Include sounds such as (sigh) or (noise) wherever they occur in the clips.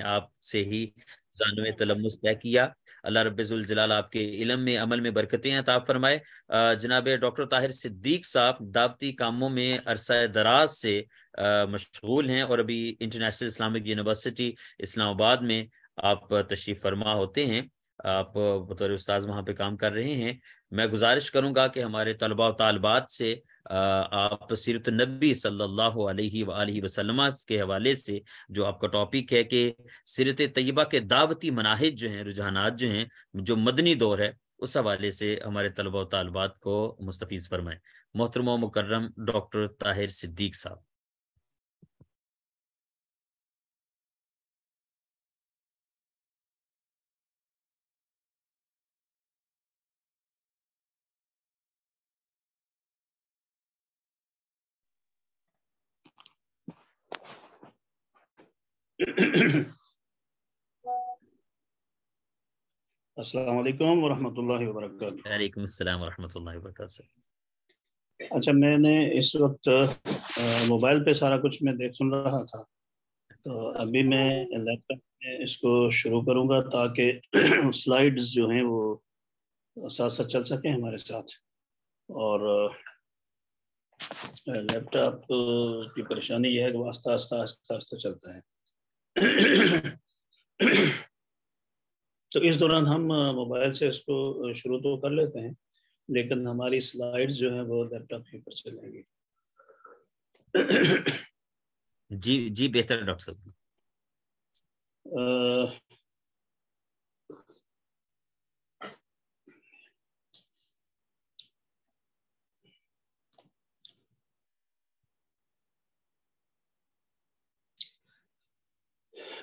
आपसे ही जानवे तलमस तय किया अल्लाह जलाल आपके इलम में अमल में बरकतें ताब फरमाए जनाब डॉक्टर ताहिर सिद्दीक साहब दावती कामों में अरसा दराज से मशगूल हैं और अभी इंटरनेशनल इस्लामिक यूनिवर्सिटी इस्लामाबाद में आप तशरीफ़ फरमा होते हैं आप बतौर उस्ताद वहाँ पे काम कर रहे हैं मैं गुजारिश करूँगा कि हमारे तलबा तलबात से आप सीरत नबी सल्लल्लाहु अलैहि वसल्लम के हवाले से जो आपका टॉपिक है कि सीरत तयबा के दावती मनाहिद जो हैं रुझाना जो हैं जो मदनी दौर है उस हवाले से हमारे तलबा तलबात को मुस्तफ़ फरमाएं मोहतरम मुकर्रम डॉक्टर ताहिर सिद्दीक साहब अस्सलाम वालेकुम वालेकुम अस्सलाम वरहमतुल्लाहि अच्छा मैंने इस वक्त मोबाइल पे सारा कुछ मैं देख सुन रहा था तो अभी मैं लैपटॉप में इसको शुरू करूंगा ताकि स्लाइड्स (clears throat) जो हैं वो साथ साथ चल सके हमारे साथ और लैपटॉप की परेशानी यह है कि वो आस्ता आस्ता आस्ता आस्ता चलता है तो इस दौरान हम मोबाइल से इसको शुरू तो कर लेते हैं लेकिन हमारी स्लाइड्स जो है वो लैपटॉप ही पर चलेंगी जी जी बेहतर डॉक्टर साहब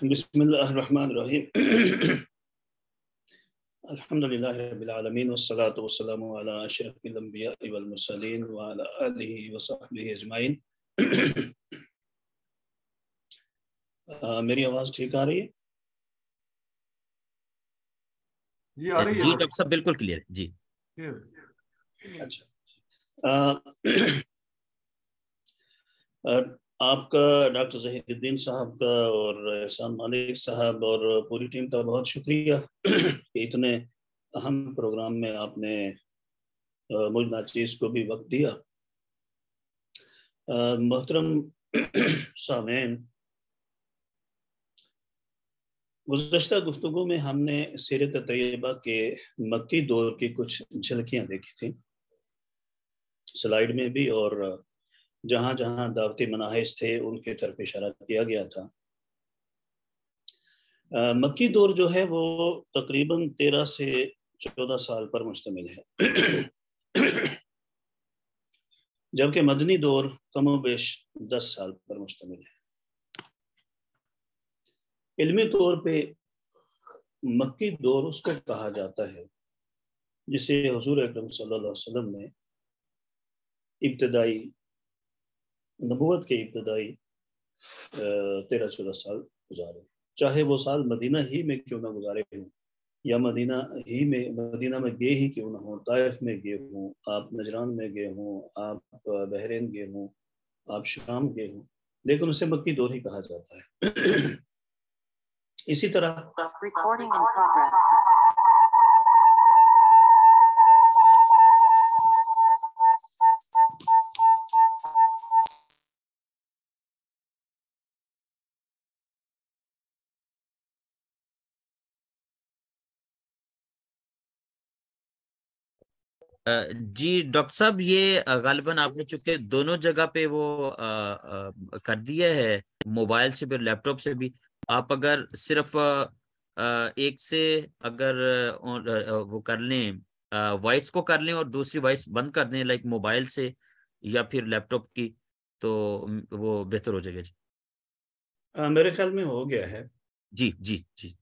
بسم الله الرحمن الرحيم (clears throat) الحمد لله رب العالمين والصلاة والسلام على أشرف الأنبياء والمرسلين وعلى آله وصحبه أجمعين (clears throat) آه، میری آواز ٹھیک آ رہی ہے جی آ سب بالکل کلیئر جی اچھا آه، (clears throat) آه، आपका डॉक्टर जहीदुद्दीन साहब का और एहसान मालिक साहब और पूरी टीम का बहुत शुक्रिया (clears throat) कि इतने अहम प्रोग्राम में आपने मुझ नाचीज को भी वक्त दिया मोहतरम सामेन गुजशत गुफ्तु में हमने सीरत तयबा के मक्की दौर की कुछ झलकियां देखी थी स्लाइड में भी और जहां जहाँ दावती मनाहिस थे उनके तरफ इशारा किया गया था आ, मक्की दौर जो है वो तकरीबन तेरह से चौदह साल पर मुश्तमिल है (clears throat) जबकि मदनी दौर कमो बेश दस साल पर मुश्तमिल है इल्मी तौर पे मक्की दौर उसको कहा जाता है जिसे हजूर अक्रम सल्लल्लाहु अलैहि वसल्लम ने इब्तदाई नबूत के इब्तदाई तेरह चौदह साल गुजारे चाहे वो साल मदीना ही में क्यों ना गुजारे हूँ या मदीना ही में मदीना में गए ही क्यों ना हो ताइफ में गए हों आप नजरान में गए हों आप बहरीन गए हों आप शाम गए हों लेकिन उसे मक्की दौर ही कहा जाता है (clears throat) इसी तरह जी डॉक्टर साहब ये गालिबन आपने चुके दोनों जगह पे वो आ, आ, कर दिया है मोबाइल से भी लैपटॉप से भी आप अगर सिर्फ आ, एक से अगर वो कर लें वॉइस को कर लें और दूसरी वॉइस बंद कर दें लाइक मोबाइल से या फिर लैपटॉप की तो वो बेहतर हो जाएगा जी आ, मेरे ख्याल में हो गया है जी जी जी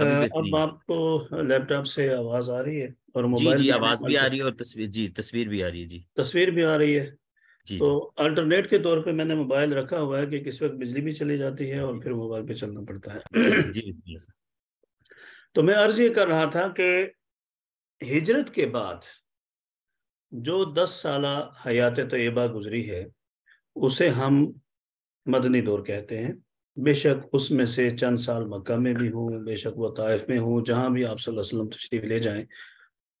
अब आपको लैपटॉप से आवाज आ रही है और मोबाइल जी, जी आवाज भी आ रही है और तस्वीर जी तस्वीर भी आ रही है जी तस्वीर भी आ रही है जी, तो अल्टरनेट के तौर पे मैंने मोबाइल रखा हुआ है कि किस वक्त बिजली भी चली जाती है और फिर मोबाइल पे चलना पड़ता है जी, जी तो मैं अर्ज ये कर रहा था कि हिजरत के बाद जो दस साल हयात तयबा गुजरी है उसे हम मदनी दौर कहते हैं बेशक उसमें से चंद साल मक्का में भी हूँ बेशक वो ताइफ में हूँ जहाँ भी आप सल्लल्लाहु अलैहि वसल्लम तशरीफ ले जाएं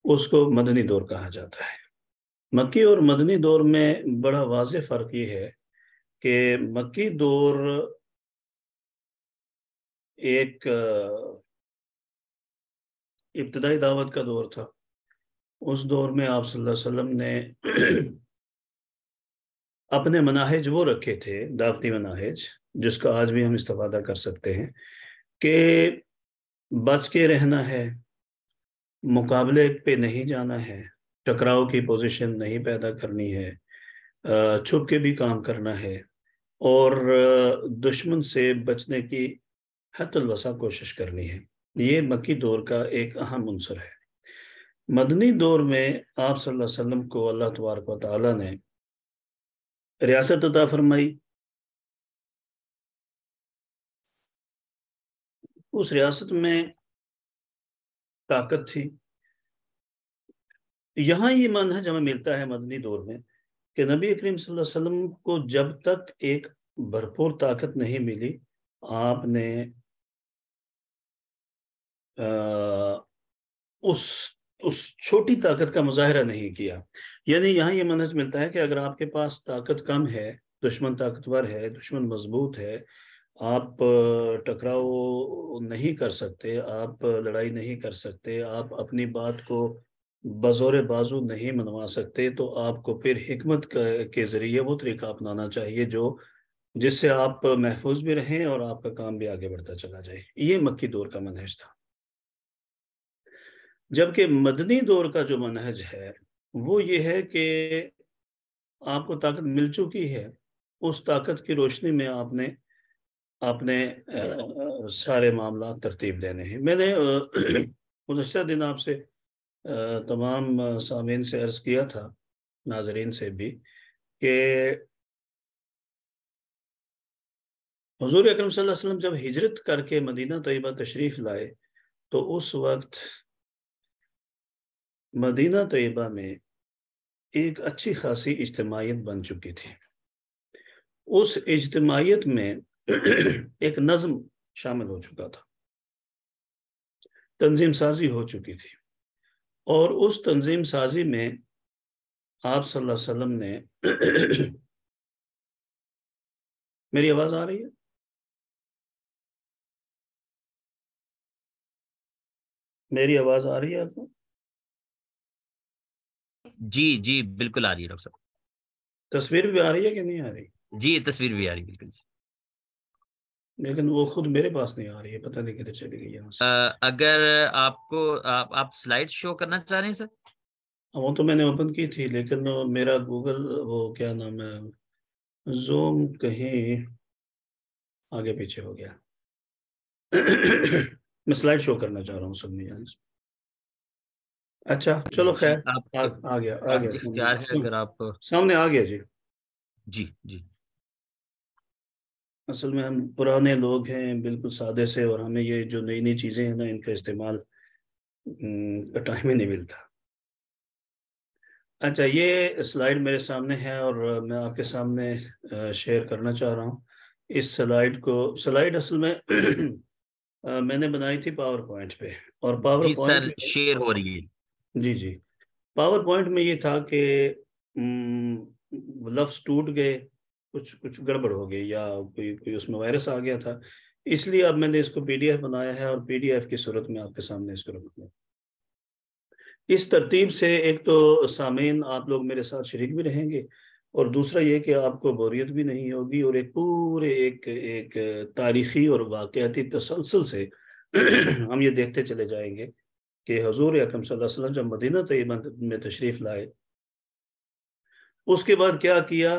उसको मदनी दौर कहा जाता है मक्की और मदनी दौर में बड़ा वाज फ़र्क ये है कि मक्की दौर एक इब्तदाई दावत का दौर था उस दौर में आप सल्लल्लाहु अलैहि वसल्लम ने (clears throat) अपने मनाहज वो रखे थे दावती मनाहज जिसका आज भी हम इस्तेवादा कर सकते हैं कि बच के रहना है मुकाबले पे नहीं जाना है टकराव की पोजीशन नहीं पैदा करनी है छुप के भी काम करना है और दुश्मन से बचने की हतलवसा कोशिश करनी है ये मक्की दौर का एक अहम अनसर है मदनी दौर में आप सल्लल्लाहु अलैहि वसल्लम को अल्लाह तबारक ताली ने रियासत अता फरमाई उस रियासत में ताकत थी यहाँ ये मनहज हमें मिलता है मदनी दौर में कि नबी करीम वसल्लम को जब तक एक भरपूर ताकत नहीं मिली आपने आ, उस उस छोटी ताकत का मुजाहरा नहीं किया यानी यहाँ ये मनज मिलता है कि अगर आपके पास ताकत कम है दुश्मन ताकतवर है दुश्मन मजबूत है आप टकराव नहीं कर सकते आप लड़ाई नहीं कर सकते आप अपनी बात को बजोर बाजू नहीं मनवा सकते तो आपको फिर हमत के ज़रिए वो तरीका अपनाना चाहिए जो जिससे आप महफूज भी रहें और आपका काम भी आगे बढ़ता चला जाए ये मक्की दौर का मनहज था जबकि मदनी दौर का जो मनहज है वो ये है कि आपको ताकत मिल चुकी है उस ताकत की रोशनी में आपने आपने सारे मामला तरतीब देने हैं मैंने (clears throat) गुजशत दिन आपसे तमाम सामीन से अर्ज़ किया था नाजरीन से भी कि हजूर अक्रम वसल्लम जब हिजरत करके मदीना तयबा तशरीफ़ लाए तो उस वक्त मदीना तयबा में एक अच्छी खासी इज्तमाहीत बन चुकी थी उस इज्तमाहीत में (clears throat) एक नज्म शामिल हो चुका था तंजीम साजी हो चुकी थी और उस तंजीम साजी में आप सल्लल्लाहु अलैहि वसल्लम ने (clears throat) मेरी आवाज आ रही है मेरी आवाज आ रही है आपको जी जी बिल्कुल आ रही है डॉक्टर साहब तस्वीर भी आ रही है कि नहीं आ रही जी तस्वीर भी आ रही है बिल्कुल जी लेकिन वो खुद मेरे पास नहीं आ रही है पता नहीं किधर चली गई है अगर आपको आप, आप स्लाइड शो करना चाह रहे हैं सर हाँ, वो तो मैंने ओपन की थी लेकिन मेरा गूगल वो क्या नाम है जूम कहीं आगे पीछे हो गया (coughs) मैं स्लाइड शो करना चाह रहा हूँ सबने यार अच्छा चलो खैर आप आ आ गया, आ गया। अगर आप सामने आ गया जी जी जी असल में हम पुराने लोग हैं बिल्कुल सादे से और हमें ये जो नई नई चीज़ें हैं ना इनका इस्तेमाल हम्म, का टाइम ही नहीं मिलता अच्छा ये स्लाइड मेरे सामने है और मैं आपके सामने शेयर करना चाह रहा हूँ इस स्लाइड को स्लाइड असल में (clears throat) मैंने बनाई थी पावर पॉइंट पे और पावर पॉइंट शेयर हो रही है जी जी पावर पॉइंट में ये था कि हम्म, लफ्स टूट गए कुछ कुछ गड़बड़ हो गई या कोई कोई उसमें वायरस आ गया था इसलिए अब मैंने इसको पीडीएफ बनाया है और पीडीएफ की सूरत में आपके सामने इसको रख दिया इस तरतीब से एक तो सामीन आप लोग मेरे साथ शरीक भी रहेंगे और दूसरा ये कि आपको बोरियत भी नहीं होगी और एक पूरे एक एक तारीखी और वाकती तसलसल से (clears throat) हम ये देखते चले जाएंगे कि हजूर अकम सल्लम जब मदीना तयबा में तशरीफ़ लाए उसके बाद क्या किया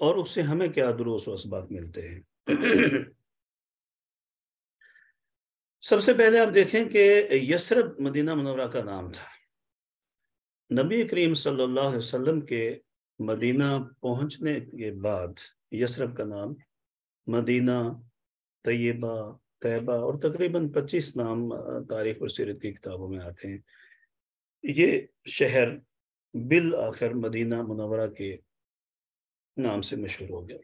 और उससे हमें क्या दुरुस व मिलते हैं सबसे पहले आप देखें कि यसरब मदीना मनवरा का नाम था नबी करीम सल्लल्लाहु अलैहि वसल्लम के मदीना पहुंचने के बाद यसरब का नाम मदीना तयबा तैबा और तकरीबन 25 नाम तारीख और सीरत की किताबों में आते हैं ये शहर बिल आखिर मदीना मनवरा के नाम से मशहूर हो गया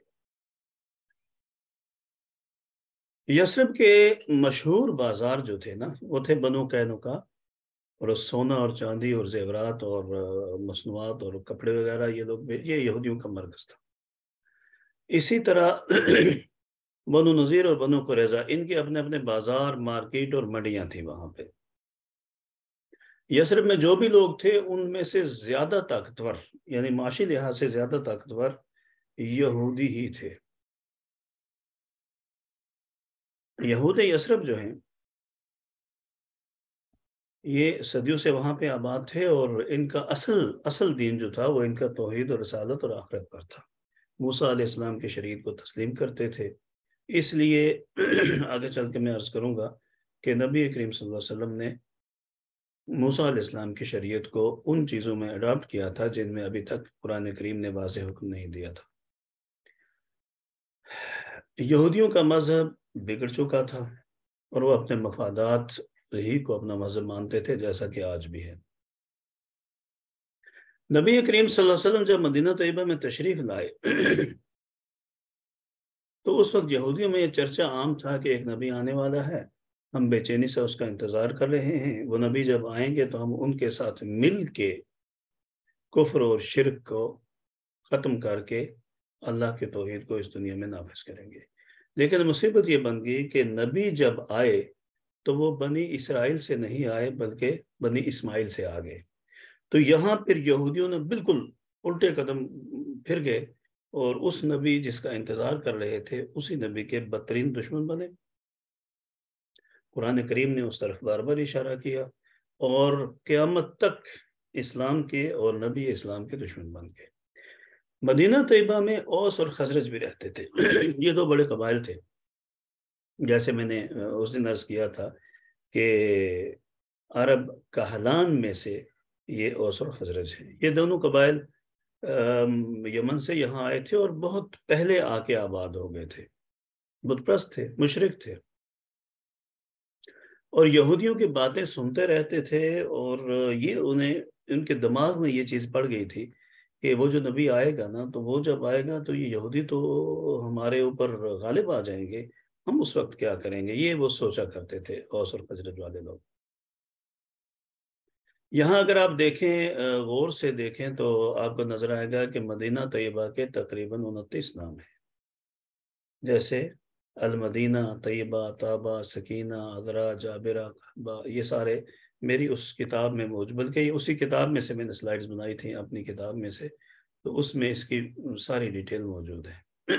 यसरब के मशहूर बाजार जो थे ना वो थे बनो कैनो का और सोना और चांदी और जेवरात और मसनूआत और कपड़े वगैरह ये लोग ये यहूदियों का मरकज था इसी तरह (clears throat) बनो नज़ीर और बनो कुरेजा इनके अपने अपने बाजार मार्केट और मंडियां थी वहां पे यसरब में जो भी लोग थे उनमें से ज़्यादा ताकतवर यानी माशी लिहाज से ज़्यादा ताकतवर यहूदी ही थे यहूद यसरब जो हैं ये सदियों से वहां पे आबाद थे और इनका असल असल दीन जो था वो इनका तोहद और रसालत और आखिरत पर था मूसा इस्लाम के शरीर को तस्लीम करते थे इसलिए (clears throat) आगे चल के मैं अर्ज़ करूँगा कि नबी करीम वसल्लम ने मूसा इस्लाम की शरीयत को उन चीज़ों में अडॉप्ट किया था जिनमें अभी तक कुरान करीम ने वाज हुक्म नहीं दिया था यहूदियों का मजहब बिगड़ चुका था और वह अपने मफादात ही को अपना मजहब मानते थे जैसा कि आज भी है नबी करीम वसल्लम जब मदीना तयबा में तशरीफ लाए तो उस वक्त यहूदियों में यह चर्चा आम था कि एक नबी आने वाला है हम बेचैनी से उसका इंतजार कर रहे हैं वो नबी जब आएंगे तो हम उनके साथ मिल के कुफर और शिरक को ख़त्म करके अल्लाह के तोहद को इस दुनिया में नाफिज करेंगे लेकिन मुसीबत ये बन गई कि नबी जब आए तो वो बनी इसराइल से नहीं आए बल्कि बनी इस्माइल से आ गए तो यहाँ फिर यहूदियों ने बिल्कुल उल्टे कदम फिर गए और उस नबी जिसका इंतजार कर रहे थे उसी नबी के बदतरीन दुश्मन बने कुरान करीम ने उस तरफ बार बार इशारा किया और क़्यामत तक इस्लाम के और नबी इस्लाम के दुश्मन बन गए मदीना तयबा में ओस और खजरज भी रहते थे (clears throat) ये दो बड़े कबाइल थे जैसे मैंने उस दिन अर्ज किया था कि अरब कहलान में से ये ओस और खजरज हैं ये दोनों कबाइल यमन से यहाँ आए थे और बहुत पहले आके आबाद हो गए थे बुतप्रस्त थे मुशरक थे और यहूदियों की बातें सुनते रहते थे और ये उन्हें उनके दिमाग में ये चीज़ पड़ गई थी कि वो जो नबी आएगा ना तो वो जब आएगा तो ये यहूदी तो हमारे ऊपर गालिब आ जाएंगे हम उस वक्त क्या करेंगे ये वो सोचा करते थे औस और खजरत वाले लोग यहाँ अगर आप देखें गौर से देखें तो आपको नजर आएगा कि मदीना तयबा के तकरीबन उनतीस नाम हैं जैसे अलमदीना तयबा ताबा सकीना अजरा जाबिरा ये सारे मेरी उस किताब में मौजूद बल्कि ये उसी किताब में से मैंने स्लाइड्स बनाई थी अपनी किताब में से तो उसमें इसकी सारी डिटेल मौजूद है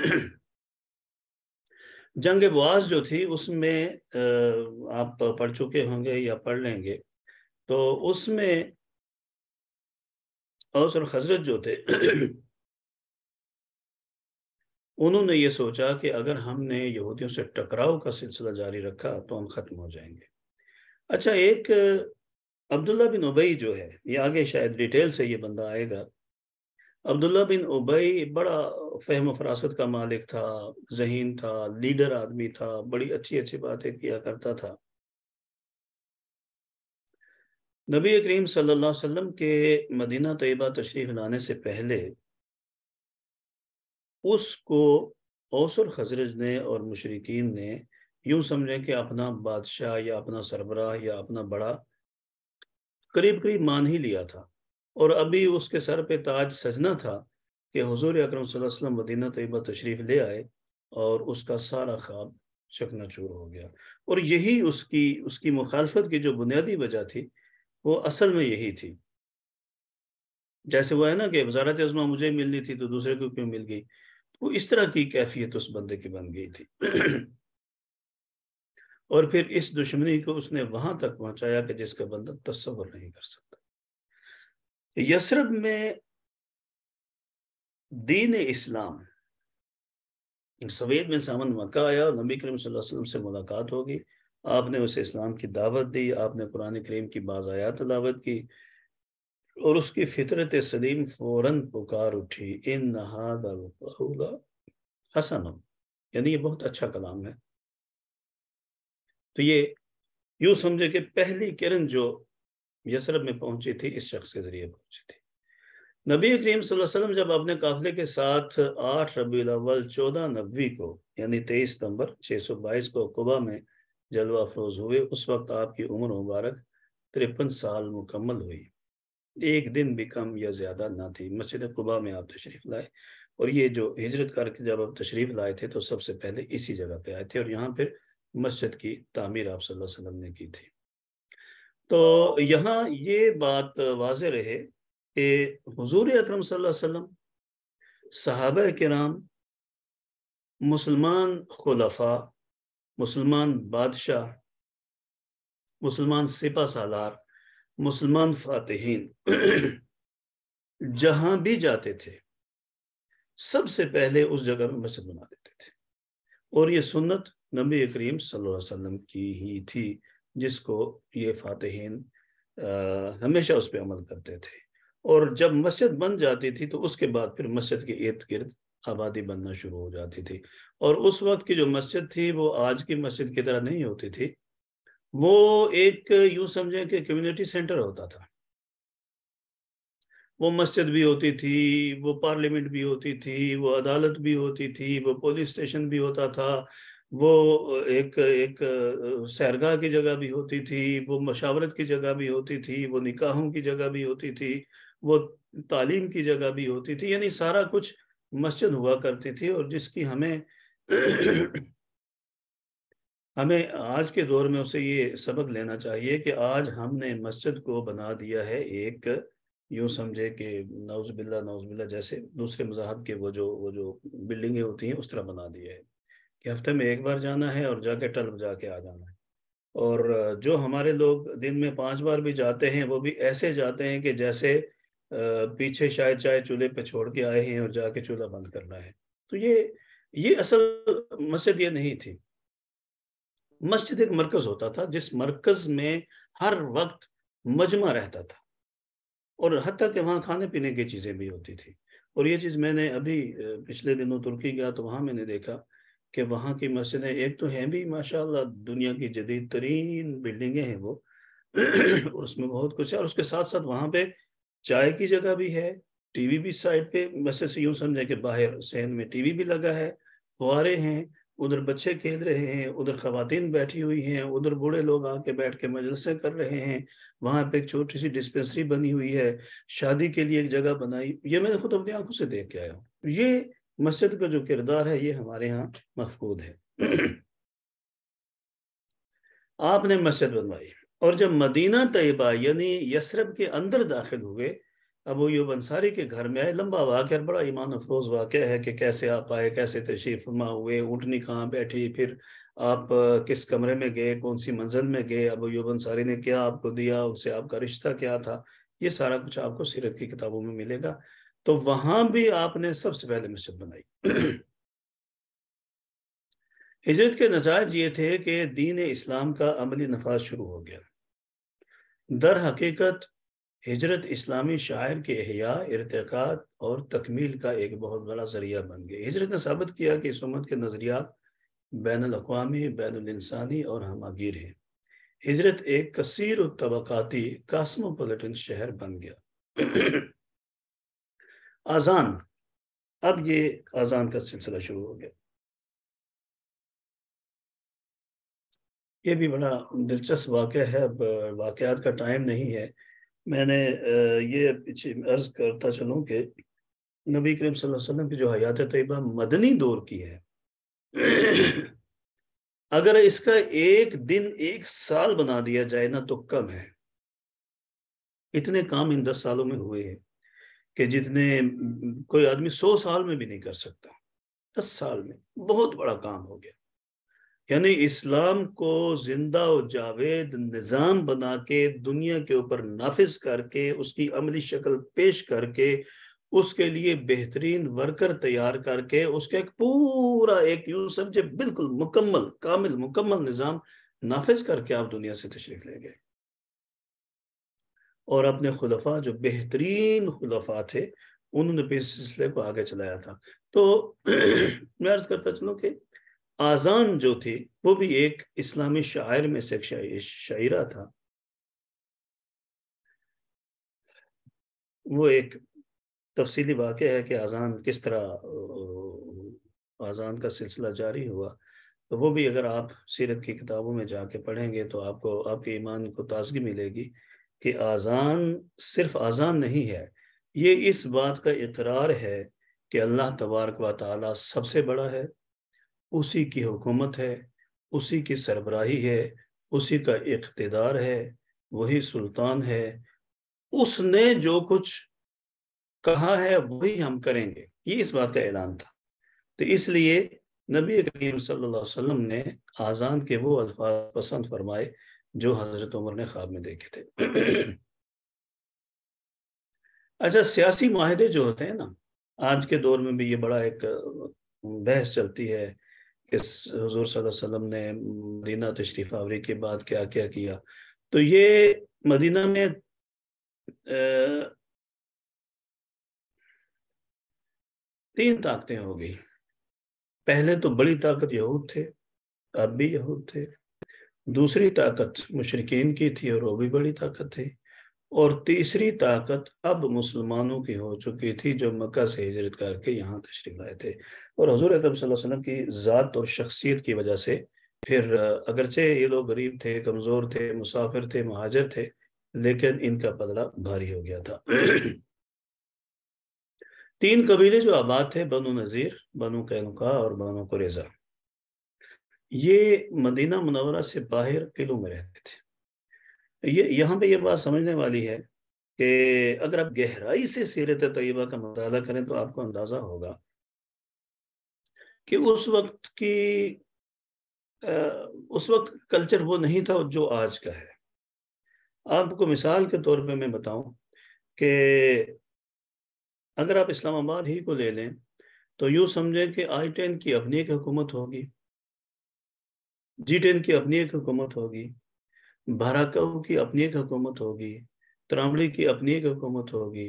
जंग बुआज जो थी उसमें आप पढ़ चुके होंगे या पढ़ लेंगे तो उसमें औस और हजरत जो थे उन्होंने ये सोचा कि अगर हमने यहूदियों से टकराव का सिलसिला जारी रखा तो हम ख़त्म हो जाएंगे अच्छा एक अब्दुल्ला बिन उबई जो है ये आगे शायद डिटेल से ये बंदा आएगा अब्दुल्ला बिन उबई बड़ा फहम फरासत का मालिक था जहीन था लीडर आदमी था बड़ी अच्छी अच्छी बातें किया करता था नबी करीम सल्लल्लाहु अलैहि वसल्लम के मदीना तयबा तशरीफ लाने से पहले उसको औसर खजरज ने और मुशरकिन ने यूं समझे कि अपना बादशाह या अपना सरबराह या अपना बड़ा करीब करीब मान ही लिया था और अभी उसके सर पे ताज सजना था कि हजूर अक्रम मदीना तयबा तशरीफ ले आए और उसका सारा ख्वाब चकनाचूर हो गया और यही उसकी उसकी मुखालफत की जो बुनियादी वजह थी वो असल में यही थी जैसे वो है ना कि वजारत अजमा मुझे मिलनी थी तो दूसरे को क्यों मिल गई तो इस तरह की कैफियत उस बंदे की बन गई थी और फिर इस दुश्मनी को उसने वहां तक पहुंचाया कि जिसका बंदा तस्वर नहीं कर सकता यसरब में दीन इस्लाम सवेद में सामन मक्का आया और नबी करीम वसल्लम से मुलाकात होगी आपने उसे इस्लाम की दावत दी आपने कुरान करीम की बाजायात दावत की और उसकी फितरत सलीम फौरन पुकार उठी इन नहादा हसन यानी ये बहुत अच्छा कलाम है तो ये यूं समझे कि पहली किरण जो यसरब में पहुंची थी इस शख्स के जरिए पहुंची थी नबी करीम वसल्लम जब अपने काफिले के साथ आठ रबी अव्वल चौदह नबी को यानी तेईस सितंबर छः सौ बाईस को कुबा में जलवा अफरोज हुए उस वक्त आपकी उम्र मुबारक तिरपन साल मुकम्मल हुई एक दिन भी कम या ज़्यादा ना थी मस्जिद कुबा में आप तशरीफ़ लाए और ये जो हिजरत करके जब आप तशरीफ़ लाए थे तो सबसे पहले इसी जगह पे आए थे और यहाँ फिर मस्जिद की तामीर आप सल्लल्लाहु वसल्लम ने की थी तो यहाँ ये बात वाज रहे कि हजूर अक्रम सल्लम सहाब कराम मुसलमान खुलफा मुसलमान बादशाह मुसलमान सिपा सालार मुसलमान फातहन जहाँ भी जाते थे सबसे पहले उस जगह में मस्जिद बना देते थे और ये सुन्नत नबी करीम वसल्लम की ही थी जिसको ये फातहन हमेशा उस पर अमल करते थे और जब मस्जिद बन जाती थी तो उसके बाद फिर मस्जिद के इर्द गिर्द आबादी बनना शुरू हो जाती थी और उस वक्त की जो मस्जिद थी वो आज की मस्जिद की तरह नहीं होती थी वो एक यूं समझे कि कम्युनिटी सेंटर होता था वो मस्जिद भी होती थी वो पार्लियामेंट भी होती थी वो अदालत भी होती थी वो पुलिस स्टेशन भी होता था वो एक एक सैरगाह की जगह भी होती थी वो मशावरत की जगह भी होती थी वो निकाहों की जगह भी होती थी वो तालीम की जगह भी होती थी यानी सारा कुछ मस्जिद हुआ करती थी और जिसकी हमें (clears throat) हमें आज के दौर में उसे ये सबक लेना चाहिए कि आज हमने मस्जिद को बना दिया है एक यूं समझे कि नौजबिल्ला बिल्ला बिल्ला जैसे दूसरे मजाहब के वो जो वो जो बिल्डिंगें होती हैं उस तरह बना दिया है कि हफ्ते में एक बार जाना है और जाके टल जाके आ जाना है और जो हमारे लोग दिन में पांच बार भी जाते हैं वो भी ऐसे जाते हैं कि जैसे पीछे शायद चाय चूल्हे पे छोड़ के आए हैं और जाके चूल्हा बंद करना है तो ये ये असल मस्जिद ये नहीं थी मस्जिद एक मरकज होता था जिस मरकज में हर वक्त मजमा रहता था और हद तक वहाँ खाने पीने की चीज़ें भी होती थी और ये चीज़ मैंने अभी पिछले दिनों तुर्की गया तो वहाँ मैंने देखा कि वहाँ की मस्जिदें एक तो हैं भी माशाल्लाह दुनिया की जदीद तरीन बिल्डिंगें हैं वो और (clears throat) उसमें बहुत कुछ है और उसके साथ साथ वहाँ पे चाय की जगह भी है टीवी भी साइड पे मस्जिद से यूँ समझे कि बाहर सहन में टीवी भी लगा है फुहारे हैं उधर बच्चे खेल रहे हैं उधर खातन बैठी हुई हैं उधर बूढ़े लोग आके बैठ के मजलसे कर रहे हैं वहाँ पे एक छोटी सी डिस्पेंसरी बनी हुई है शादी के लिए एक जगह बनाई ये मैंने खुद अपनी आंखों से देख के आया हूँ ये मस्जिद का जो किरदार है ये हमारे यहाँ मफकूद है (clears throat) आपने मस्जिद बनवाई और जब मदीना तयबा यानी यसरब के अंदर दाखिल हुए अबू यूब अंसारी के घर में आए लंबा वाक़ और बड़ा ईमान अफरोज़ वाक़ है कि कैसे आप आए कैसे तशरीफ फरमा हुए उठनी कहाँ बैठी फिर आप किस कमरे में गए कौन सी मंजिल में गए अबू यूब अंसारी ने क्या आपको दिया उनसे आपका रिश्ता क्या था ये सारा कुछ आपको सीरत की किताबों में मिलेगा तो वहां भी आपने सबसे पहले मस्जिद बनाई (clears throat) हिजरत के नजायज ये थे कि दीन इस्लाम का अमली नफाज शुरू हो गया दर हकीकत हिजरत इस्लामी शायर के अहिया इरतक़ात और तकमील का एक बहुत बड़ा जरिया बन गया हिजरत ने साबित किया कि इस उम्मत के नज़रियात बैन अवी बैन और हमागीर हैं हिजरत एक कसर तबक़ाती कासमोपोलिटन शहर बन गया (clears throat) अजान अब ये अजान का सिलसिला शुरू हो गया ये भी बड़ा दिलचस्प वाक़ है अब वाक़ात का टाइम नहीं है मैंने ये पीछे अर्ज करता चलूँ कि नबी करीम वसल्लम की जो हयात तयबा मदनी दौर की है अगर इसका एक दिन एक साल बना दिया जाए ना तो कम है इतने काम इन दस सालों में हुए हैं कि जितने कोई आदमी सौ साल में भी नहीं कर सकता दस साल में बहुत बड़ा काम हो गया यानी इस्लाम को जिंदा और जावेद निज़ाम बना के दुनिया के ऊपर नाफिज करके उसकी अमली शक्ल पेश करके उसके लिए बेहतरीन वर्कर तैयार करके उसका एक पूरा एक यूं समझे बिल्कुल मुकम्मल कामिल मुकम्मल निज़ाम नाफिज करके आप दुनिया से तशरीफ ले गए और अपने खुलफा जो बेहतरीन खुलफा थे उन्होंने भी इस सिलसिले को आगे चलाया था तो (clears throat) मैं अर्ज करता चलूँ कि आज़ान जो थी वो भी एक इस्लामी शायर में से एक शायरा था वो एक तफसीली वाक़ है कि आज़ान किस तरह आज़ान का सिलसिला जारी हुआ तो वो भी अगर आप सीरत की किताबों में जाके पढ़ेंगे तो आपको आपके ईमान को ताजगी मिलेगी कि आज़ान सिर्फ आज़ान नहीं है ये इस बात का इकरार है कि अल्लाह तबारक वाली सबसे बड़ा है उसी की हुकूमत है उसी की सरबराही है उसी का इकतदार है वही सुल्तान है उसने जो कुछ कहा है वही हम करेंगे ये इस बात का ऐलान था तो इसलिए नबी करीम सल्लल्लाहु अलैहि वसल्लम ने आज़ान के वो अल्फाज पसंद फरमाए जो हजरत उमर ने ख्वाब में देखे थे अच्छा सियासी माहदे जो होते हैं ना आज के दौर में भी ये बड़ा एक बहस चलती है कि हजूर वसल्लम ने मदीना तशरीफ आवरी के बाद क्या क्या किया तो ये मदीना में तीन ताकतें हो गई पहले तो बड़ी ताकत यहूद थे अब भी यहूद थे दूसरी ताकत मुशरकिन की थी और वो भी बड़ी ताकत थी और तीसरी ताकत अब मुसलमानों की हो चुकी थी जो मक्का से हिजरत करके यहाँ तशरीफ आए थे और हजूर अक्रम वसल्लम की ज़ात और शख्सियत की वजह से फिर अगरचे ये लोग गरीब थे कमज़ोर थे मुसाफिर थे महाजर थे लेकिन इनका पदला भारी हो गया था तीन कबीले जो आबाद थे बनु नज़ीर बनु कैनुका और बनु कुरेजा ये मदीना मनवरा से बाहर किलों में रहते थे ये यहाँ पे ये बात समझने वाली है कि अगर आप गहराई से सीरत तयबा का मताल करें तो आपको अंदाज़ा होगा कि उस वक्त की उस वक्त कल्चर वो नहीं था जो आज का है आपको मिसाल के तौर पे मैं बताऊं कि अगर आप इस्लामाबाद ही को ले लें तो यूँ समझें कि आई टेन की अपनी एक हुकूमत होगी जी टेन की अपनी एक हुकूमत होगी भाराकाऊ की अपनी एक हुकूमत होगी त्रामड़ी की अपनी एक हुकूमत होगी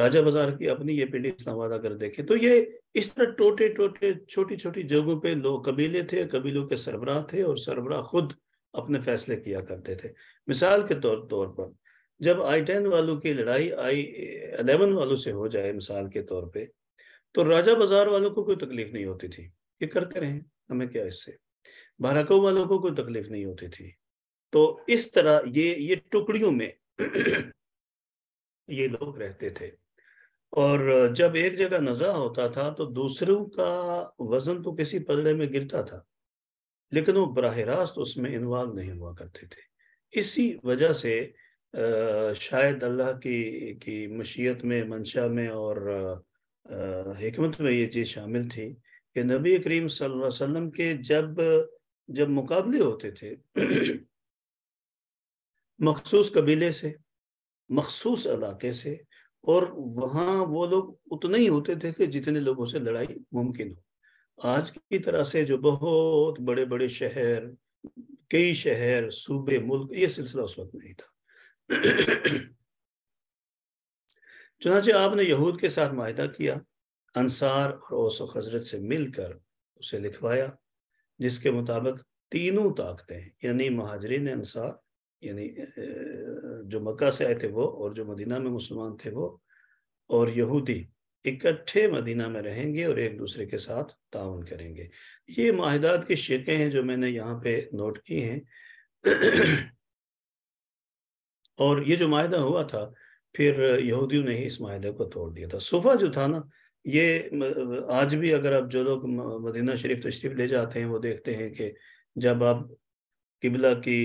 राजा बाजार की अपनी ये पिंडी इस्लामाबाद अगर देखे तो ये इस तरह टोटे टोटे छोटी छोटी जगहों पे लोग कबीले थे कबीलों के सरबराह थे और सरबराह खुद अपने फैसले किया करते थे मिसाल के तौर तौर पर जब आई टेन वालों की लड़ाई आई अलेवन वालों से हो जाए मिसाल के तौर पे तो राजा बाजार वालों को कोई तकलीफ नहीं होती थी ये करते रहे हमें क्या इससे बहरकों वालों को कोई तकलीफ नहीं होती थी तो इस तरह ये ये टुकड़ियों में ये लोग रहते थे और जब एक जगह नज़ा होता था तो दूसरों का वजन तो किसी पदड़े में गिरता था लेकिन वो बरह रास्त उसमें इन्वॉल्व नहीं हुआ करते थे इसी वजह से शायद अल्लाह की की मशीयत में मंशा में और हमत में ये चीज़ शामिल थी कि नबी करीम वसल्लम के जब जब मुकाबले होते थे मखसूस कबीले से मखसूस इलाके से और वहाँ वो लोग उतने ही होते थे कि जितने लोगों से लड़ाई मुमकिन हो आज की तरह से जो बहुत बड़े बड़े शहर कई शहर सूबे मुल्क ये सिलसिला उस वक्त नहीं था चुनाचे आपने यहूद के साथ माहिदा किया अंसार और ओस हजरत से मिलकर उसे लिखवाया जिसके मुताबिक तीनों ताकतें यानी महाजरीन अंसार यानी जो मक्का से आए थे वो और जो मदीना में मुसलमान थे वो और यहूदी इकट्ठे मदीना में रहेंगे और एक दूसरे के साथ ताउन करेंगे ये माहिदात की शिकें हैं जो मैंने यहाँ पे नोट की हैं और ये जो माहिदा हुआ था फिर यहूदियों ने ही इस माहे को तोड़ दिया था सुफा जो था ना ये आज भी अगर आप जो लोग मदीना शरीफ तशरीफ ले जाते हैं वो देखते हैं कि जब आप किबला की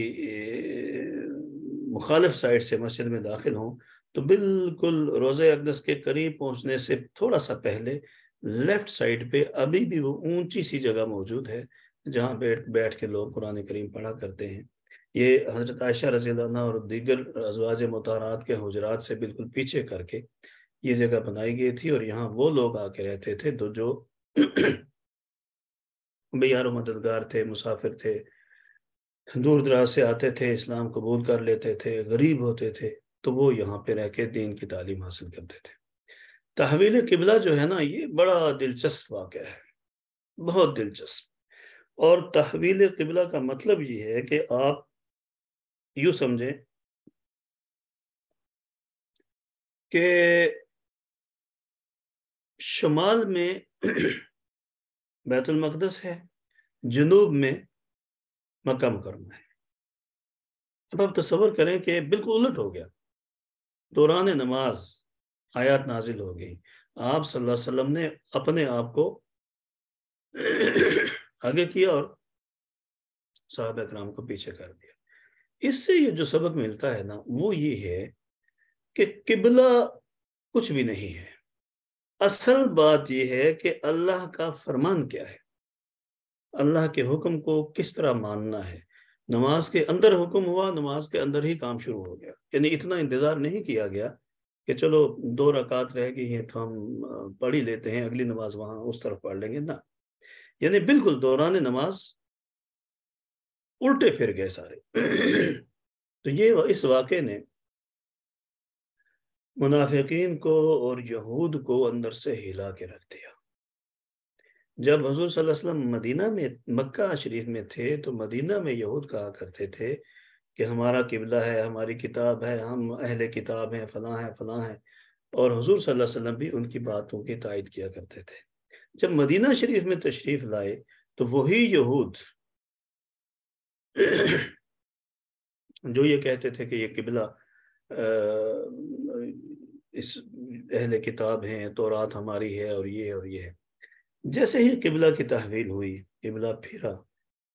मुखालफ साइड से मस्जिद में दाखिल हों तो बिल्कुल रोज़े अकदस के करीब पहुंचने से थोड़ा सा पहले लेफ्ट साइड पे अभी भी वो ऊंची सी जगह मौजूद है जहाँ बैठ बैठ के लोग कुरान करीम पढ़ा करते हैं ये हजरत आयशा रजील और दीगर अजवाज मतहरात के हजरात से बिल्कुल पीछे करके ये जगह बनाई गई थी और यहाँ वो लोग आके रहते थे तो जो (clears throat) बारो मददगार थे मुसाफिर थे दूर दराज से आते थे इस्लाम कबूल कर लेते थे गरीब होते थे तो वो यहाँ पे रह के दीन की तालीम हासिल करते थे तहवील किबला जो है ना ये बड़ा दिलचस्प वाक़ है बहुत दिलचस्प और तहवील किबला का मतलब ये है कि आप यू समझें कि शमाल में बैतुलमकदस है जनूब में मक्का मुकरमा है अब आप तस्वर करें कि बिल्कुल उलट हो गया दौरान नमाज आयात नाजिल हो गई आप सल्लल्लाहु अलैहि वसल्लम ने अपने आप को आगे किया और साहब कराम को पीछे कर दिया इससे ये जो सबक मिलता है ना वो ये है कि किबला कुछ भी नहीं है असल बात यह है कि अल्लाह का फरमान क्या है अल्लाह के हुक्म को किस तरह मानना है नमाज के अंदर हुक्म हुआ नमाज के अंदर ही काम शुरू हो गया यानी इतना इंतज़ार नहीं किया गया कि चलो दो रकात रह गई हैं तो हम पढ़ ही लेते हैं अगली नमाज वहां उस तरफ पढ़ लेंगे ना यानी बिल्कुल दौरान नमाज उल्टे फिर गए सारे (clears throat) तो ये इस वाक़े ने मुनाफिकीन को और यहूद को अंदर से हिला के रख दिया जब हजूर वसल्लम मदीना में मक्का शरीफ में थे तो मदीना में यहूद कहा करते थे कि हमारा किबला है हमारी किताब है हम अहले किताब हैं फलां हैं फलां हैं और हजूर सल्लल्लाहु वसल्लम भी उनकी बातों की तायद किया करते थे जब मदीना शरीफ में तशरीफ लाए तो वही यहूद (clears throat) जो ये कहते थे कि ये किबला इस अहल किताब हैं तो रात हमारी है और ये और ये है जैसे ही किबला की तहवील हुई किबला फिरा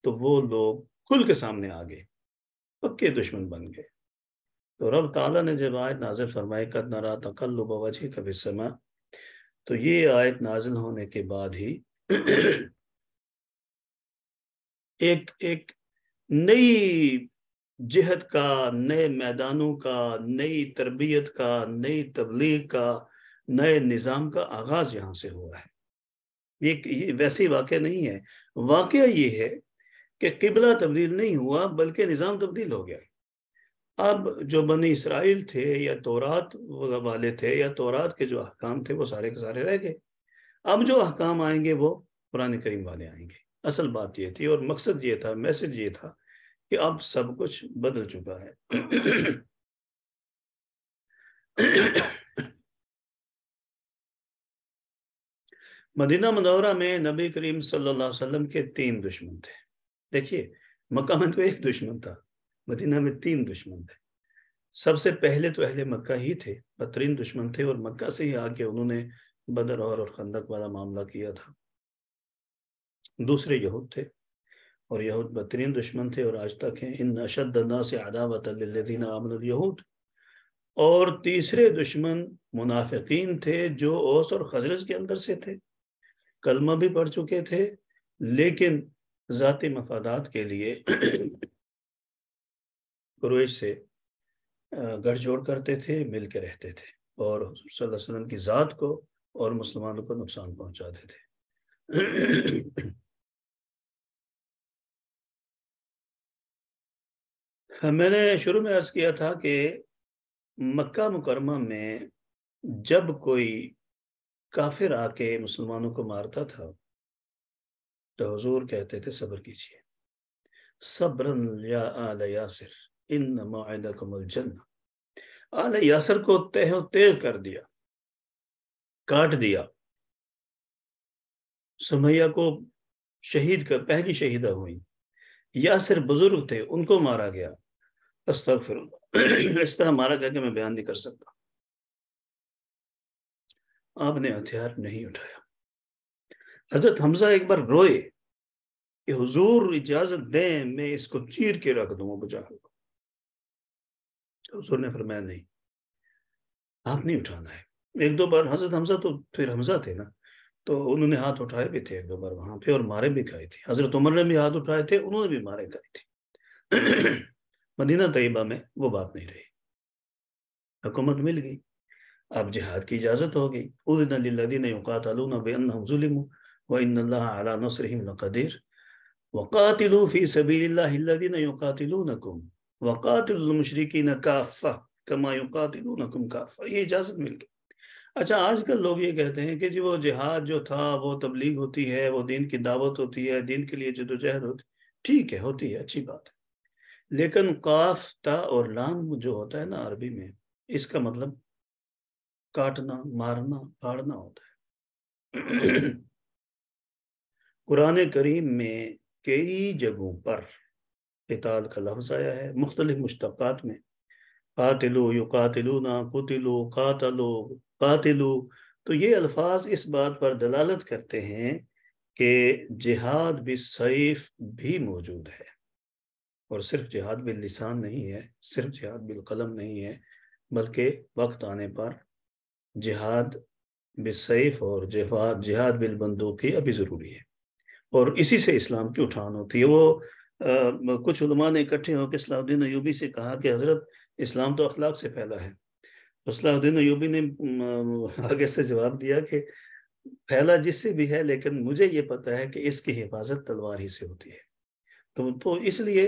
तो वो लोग खुल के सामने आ गए पक्के दुश्मन बन गए तो रब ताला ने जब आयत नाजिल फरमाई कद नरा तकल्लु बवाजी कभी समा तो ये आयत नाजिल होने के बाद ही (clears throat) एक एक नई जहद का नए मैदानों का नई तरबियत का नई तबलीग का नए निज़ाम का आगाज यहाँ से हुआ है ये, ये वैसे वाक़ नहीं है वाक़ ये है कि किबला तब्दील नहीं हुआ बल्कि निज़ाम तब्दील हो गया अब जो बनी इसराइल थे या तोरात वाले थे या तोरात के जो अहकाम थे वो सारे के सारे रह गए अब जो अहकाम आएंगे वो पुराने करीम वाले आएंगे असल बात ये थी और मकसद ये था मैसेज ये था कि अब सब कुछ बदल चुका है मदीना मदौरा में नबी करीम सल्लल्लाहु अलैहि वसल्लम के तीन दुश्मन थे देखिए मक्का में तो एक दुश्मन था मदीना में तीन दुश्मन थे सबसे पहले तो अहले मक्का ही थे बदतरीन दुश्मन थे और मक्का से ही आके उन्होंने बदर और, और खंदक वाला मामला किया था दूसरे यहूद थे और यहूद बदतरीन दुश्मन थे और आज तक हैं इन अशदना से आदावतदीन यहूद और तीसरे दुश्मन मुनाफिकीन थे जो ओस और खजरज के अंदर से थे कलमा भी पढ़ चुके थे लेकिन ज़ाती मफादात के लिए क्रोश से गठजोड़ करते थे मिल के रहते थे और वसल्लम की ज़ात को और मुसलमानों को नुकसान पहुंचाते थे मैंने शुरू में अर्ज किया था कि मक्का मुकरमा में जब कोई काफिर आके मुसलमानों को मारता था तो हजूर कहते थे सब्र कीजिए सब्रन या आल यासर इन माहदा कमल जन्ना आल यासर को तेह तेह कर दिया काट दिया सुमैया को शहीद कर पहली शहीदा हुई यासिर बुजुर्ग थे उनको मारा गया (clears throat) इस तरह मारा कि मैं बयान नहीं कर सकता आपने हथियार नहीं उठाया हजरत हमजा एक बार रोए कि हुजूर इजाजत दें मैं इसको चीर के रख दूंगा बुझा हुजूर ने फरमाया नहीं हाथ नहीं उठाना है एक दो बार हजरत हमजा तो फिर हमजा थे ना तो उन्होंने हाथ उठाए भी थे एक दो बार वहां पे और मारे भी खाए थे हजरत उमर ने भी हाथ उठाए थे उन्होंने भी मारे खाए थे (clears throat) मदीना तयबा में वो बात नहीं रही हुकूमत मिल गई अब जिहाद की इजाज़त हो गई उदन लदीन युकातलून बेअनजुलम व अला नसरहिम लकदीर वक़ातिलू फ़ी सबीलदीन युकातिलूनकुम वक़ातिलमशरकिन काफ़ा कमा युकातिलूनकुम काफ़ा ये इजाज़त मिल गई अच्छा आजकल लोग ये कहते हैं कि जी वो जिहाद जो था वो तबलीग होती है वो दीन की दावत होती है दीन के लिए जदोजहद होती ठीक है होती है अच्छी बात है लेकिन काफ ता और लाम जो होता है ना अरबी में इसका मतलब काटना मारना फाड़ना होता है (clears throat) कुरान करीम में कई जगहों पर पिताल का लफ्ज आया है मुख्तलिफ मुश्तक में कातिलो यु कातिलो ना कुतिलो कातलो कातिलो तो ये अल्फाज इस बात पर दलालत करते हैं कि जिहाद भी सैफ भी मौजूद है और सिर्फ जिहाद बिल लिसान नहीं है सिर्फ जिहाद बिल कलम नहीं है बल्कि वक्त आने पर जिहाद बिसैफ और जिहाद जिहाद बिल बंदूक की अभी ज़रूरी है और इसी से इस्लाम की उठान होती है वो आ, कुछ उलमा ने इकट्ठे होकर सलाउद्दीन यूबी से कहा कि हज़रत इस्लाम तो अखलाक से फैला है तो सलाउद्दीन यूबी ने (laughs) आगे से जवाब दिया कि फैला जिससे भी है लेकिन मुझे ये पता है कि इसकी हिफाजत तलवार ही से होती है तो, तो इसलिए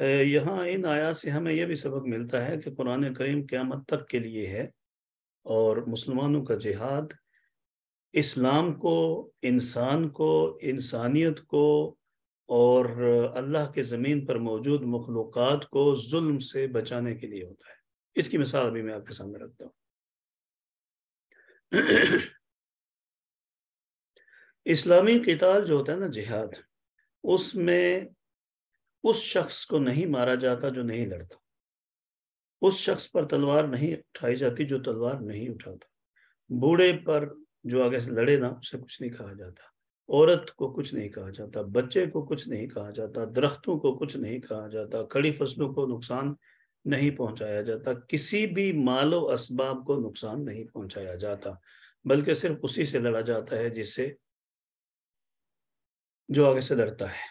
यहाँ इन आयात से हमें यह भी सबक मिलता है कि कुरान करीम क़्यामत तक के लिए है और मुसलमानों का जिहाद इस्लाम को इंसान को इंसानियत को और अल्लाह के ज़मीन पर मौजूद मखलूक को जुल्म से बचाने के लिए होता है इसकी मिसाल अभी मैं आपके सामने रखता हूँ इस्लामी किताल जो होता है ना जिहाद उसमें उस शख्स को नहीं मारा जाता जो नहीं लड़ता उस शख्स पर तलवार नहीं उठाई जाती जो तलवार नहीं उठाता बूढ़े पर जो आगे से लड़े ना उसे कुछ नहीं कहा जाता औरत को कुछ नहीं कहा जाता बच्चे को कुछ नहीं कहा जाता दरख्तों को कुछ नहीं कहा जाता खड़ी फसलों को नुकसान नहीं पहुंचाया जाता किसी भी मालो असबाब को नुकसान नहीं पहुंचाया जाता बल्कि सिर्फ उसी से लड़ा जाता है जिससे जो आगे से लड़ता है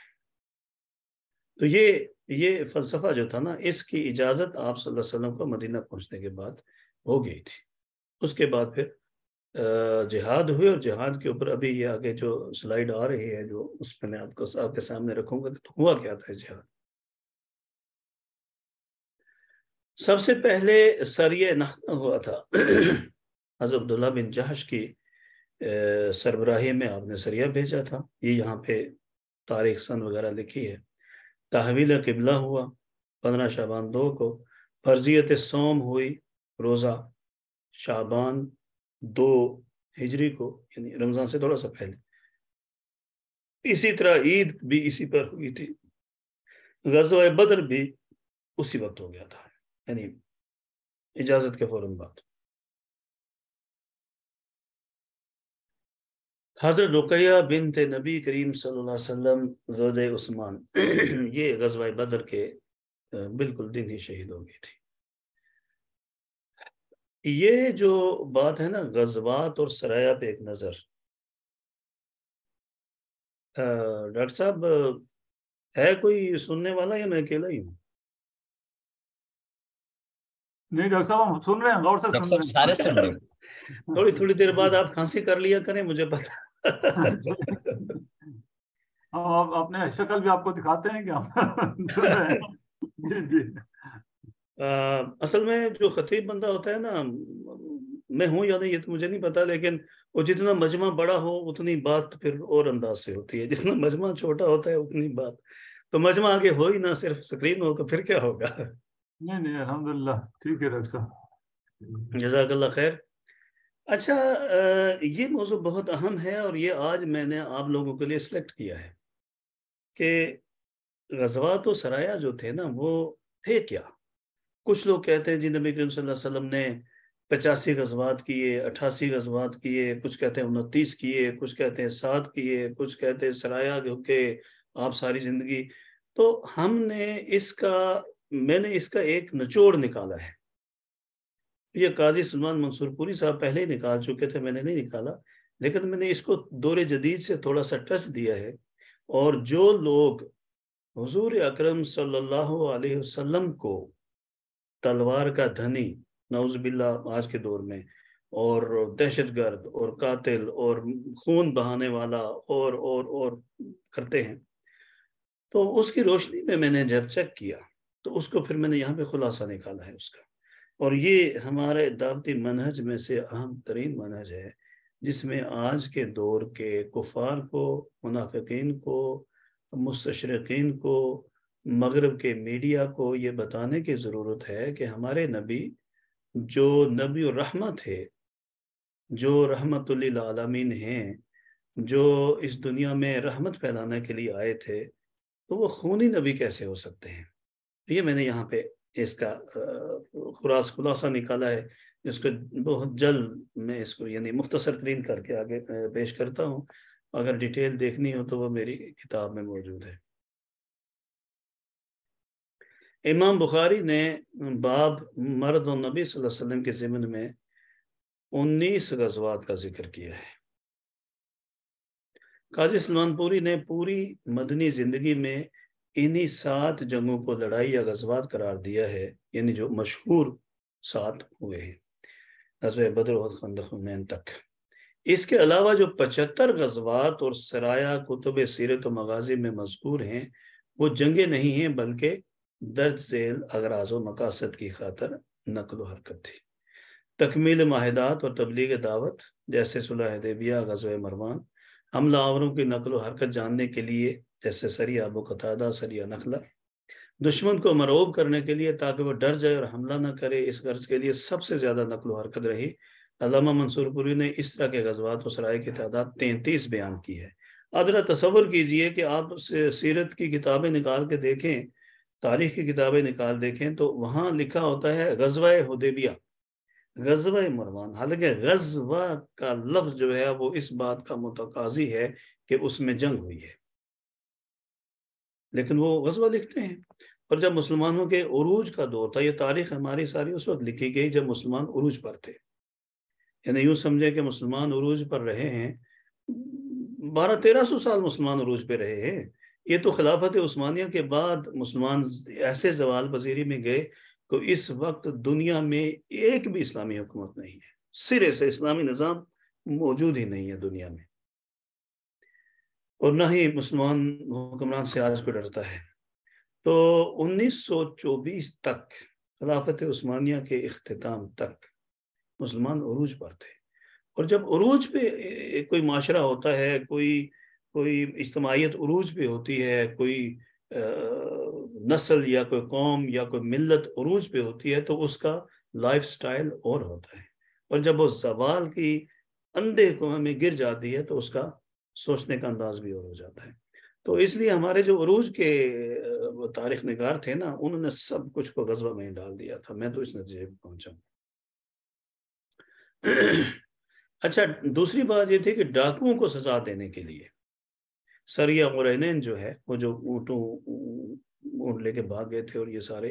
तो ये ये फलसफा जो था ना इसकी इजाज़त आप सल्लल्लाहु अलैहि वसल्लम को मदीना पहुंचने के बाद हो गई थी उसके बाद फिर जिहाद हुए और जिहाद के ऊपर अभी ये आगे जो स्लाइड आ रही है जो उसमें मैं आपको आपके सामने रखूंगा कि तो हुआ क्या था जिहाद सबसे पहले सरिय नहना हुआ था हजरत अब्दुल्ला बिन जहाश की सरबराही में आपने सरिया भेजा था ये यहाँ पे तारीख सन वगैरह लिखी है तहवील किबला हुआ पंद्रह शाबान दो को फर्जियत सोम हुई रोज़ा शाबान दो हिजरी को यानी रमज़ान से थोड़ा सा पहले इसी तरह ईद भी इसी पर हुई थी गजवा बदर भी उसी वक्त हो गया था यानी इजाज़त के फौरन बाद हज़रत रुकैया बिन थे नबी करीम सल्लम जवज उस्मान ये गजवा बदर के बिल्कुल दिन ही शहीद हो गई थी ये जो बात है ना गजबात और सराया पे एक नज़र डॉक्टर साहब है कोई सुनने वाला या मैं अकेला ही हूँ नहीं डॉक्टर साहब हम सुन रहे हैं गौर से सुन रहे हैं सारे सुन रहे हैं (laughs) थोड़ी थोड़ी देर बाद आप खांसी कर लिया करें मुझे पता (laughs) आप अपने शक्ल भी आपको दिखाते हैं क्या (laughs) जी जी आ, असल में जो खतीब बंदा होता है ना मैं हूँ या नहीं ये तो मुझे नहीं पता लेकिन वो जितना मजमा बड़ा हो उतनी बात फिर और अंदाज से होती है जितना मजमा छोटा होता है उतनी बात तो मजमा आगे हो ही ना सिर्फ स्क्रीन हो तो फिर क्या होगा नहीं नहीं अलहमदुल्ला ठीक है डॉक्टर साहब जजाकल्ला खैर अच्छा ये मौजू बहुत अहम है और ये आज मैंने आप लोगों के लिए सिलेक्ट किया है कि गजवात तो सराया जो थे ना वो थे क्या कुछ लोग कहते हैं जी नबी करीम वसल्लम ने पचासी गजबात किए अट्ठासी गजबात किए कुछ कहते हैं उनतीस किए कुछ कहते हैं सात किए कुछ कहते हैं सराया के आप सारी जिंदगी तो हमने इसका मैंने इसका एक निचोड़ निकाला है ये काजी सलमान मंसूरपुरी साहब पहले ही निकाल चुके थे मैंने नहीं निकाला लेकिन मैंने इसको दौरे जदीद से थोड़ा सा टच दिया है और जो लोग हजूर अक्रम सल्लाम को तलवार का धनी नवजबिल्ला आज के दौर में और दहशत गर्द और कातिल और खून बहाने वाला और और और करते हैं तो उसकी रोशनी में मैंने जब चेक किया तो उसको फिर मैंने यहाँ पे खुलासा निकाला है उसका और ये हमारे दावती मनहज में से अहम तरीन मनहज है जिसमें आज के दौर के कुफार को मुनाफिकीन को मुस्तशरकिन को मगरब के मीडिया को ये बताने की ज़रूरत है कि हमारे नबी जो नबी रहमत है जो आलमीन हैं जो इस दुनिया में रहमत फैलाने के लिए आए थे तो वो खूनी नबी कैसे हो सकते हैं ये मैंने यहाँ पे इसका खुरास खुलासा निकाला है इसको बहुत जल्द मैं इसको यानी मुख्तसर तरीन करके आगे पेश करता हूँ अगर डिटेल देखनी हो तो वह मेरी किताब में मौजूद है इमाम बुखारी ने बाब मर्द और नबी सल्लल्लाहु अलैहि वसल्लम के ज़िमन में उन्नीस गजवात का जिक्र किया है काजी सलमानपुरी ने पूरी मदनी ज़िंदगी में इन्हीं सात जंगों को लड़ाई या गजबात करार दिया है यानी जो मशहूर सात हुए हैं गजब बदर और तक इसके अलावा जो पचहत्तर गजबात और सराया कुतुब सीरत मगाजी में मजकूर हैं वो जंगे नहीं हैं बल्कि दर्ज झेल अगराज व मकासद की खातर नकल हरकत थी तकमील माहिदात और तबलीग दावत जैसे सुलह देबिया गजब मरवान हमलावरों की नकल हरकत जानने के लिए जैसे सरिया अबू कतादा सरिया नखला दुश्मन को मरऊब करने के लिए ताकि वह डर जाए और हमला ना करे इस गर्ज के लिए सबसे ज़्यादा नकल हरकत रही अलामा मंसूरपुरी ने इस तरह के गजबात सराय की तादाद तैंतीस बयान की है अब जरा तस्वर कीजिए कि आप सीरत की किताबें निकाल के देखें तारीख की किताबें निकाल देखें तो वहाँ लिखा होता है गजवा हदेबिया गजवा मरवान हालांकि गजवा का लफ्ज़ जो है वो इस बात का मतकाजी है कि उसमें जंग हुई है लेकिन वो गजबा लिखते हैं और जब मुसलमानों के अरूज का दौर था ये तारीख हमारी सारी उस वक्त लिखी गई जब मुसलमान अरूज पर थे यानी यूँ समझे कि मुसलमान अरूज पर रहे हैं बारह तेरह सौ साल मुसलमान अरूज पर रहे हैं ये तो खिलाफत उस्मानिया के बाद मुसलमान ऐसे जवाल पजीरी में गए तो इस वक्त दुनिया में एक भी इस्लामी हुकूमत नहीं है सिरे से इस्लामी निज़ाम मौजूद ही नहीं है दुनिया में और ना ही मुसलमान हुक्मरान से आज को डरता है तो 1924 तक खिलाफत उस्मानिया के अख्ताम तक मुसलमान अरूज पर थे और जब अरूज पे कोई माशरा होता है कोई कोई इज्तमाहीत अरूज पे होती है कोई नस्ल या कोई कौम या कोई मिलत अरूज पे होती है तो उसका लाइफ स्टाइल और होता है और जब वो जवाल की अंधे में गिर जाती है तो उसका सोचने का अंदाज भी और हो जाता है तो इसलिए हमारे जो अरूज के तारीख नगार थे ना उन्होंने सब कुछ को गजबा में डाल दिया था मैं तो इस नतीजे पर पहुंचा अच्छा दूसरी बात ये थी कि डाकुओं को सजा देने के लिए सरिया और जो है वो जो ऊँटों ऊँट लेके भाग गए थे और ये सारे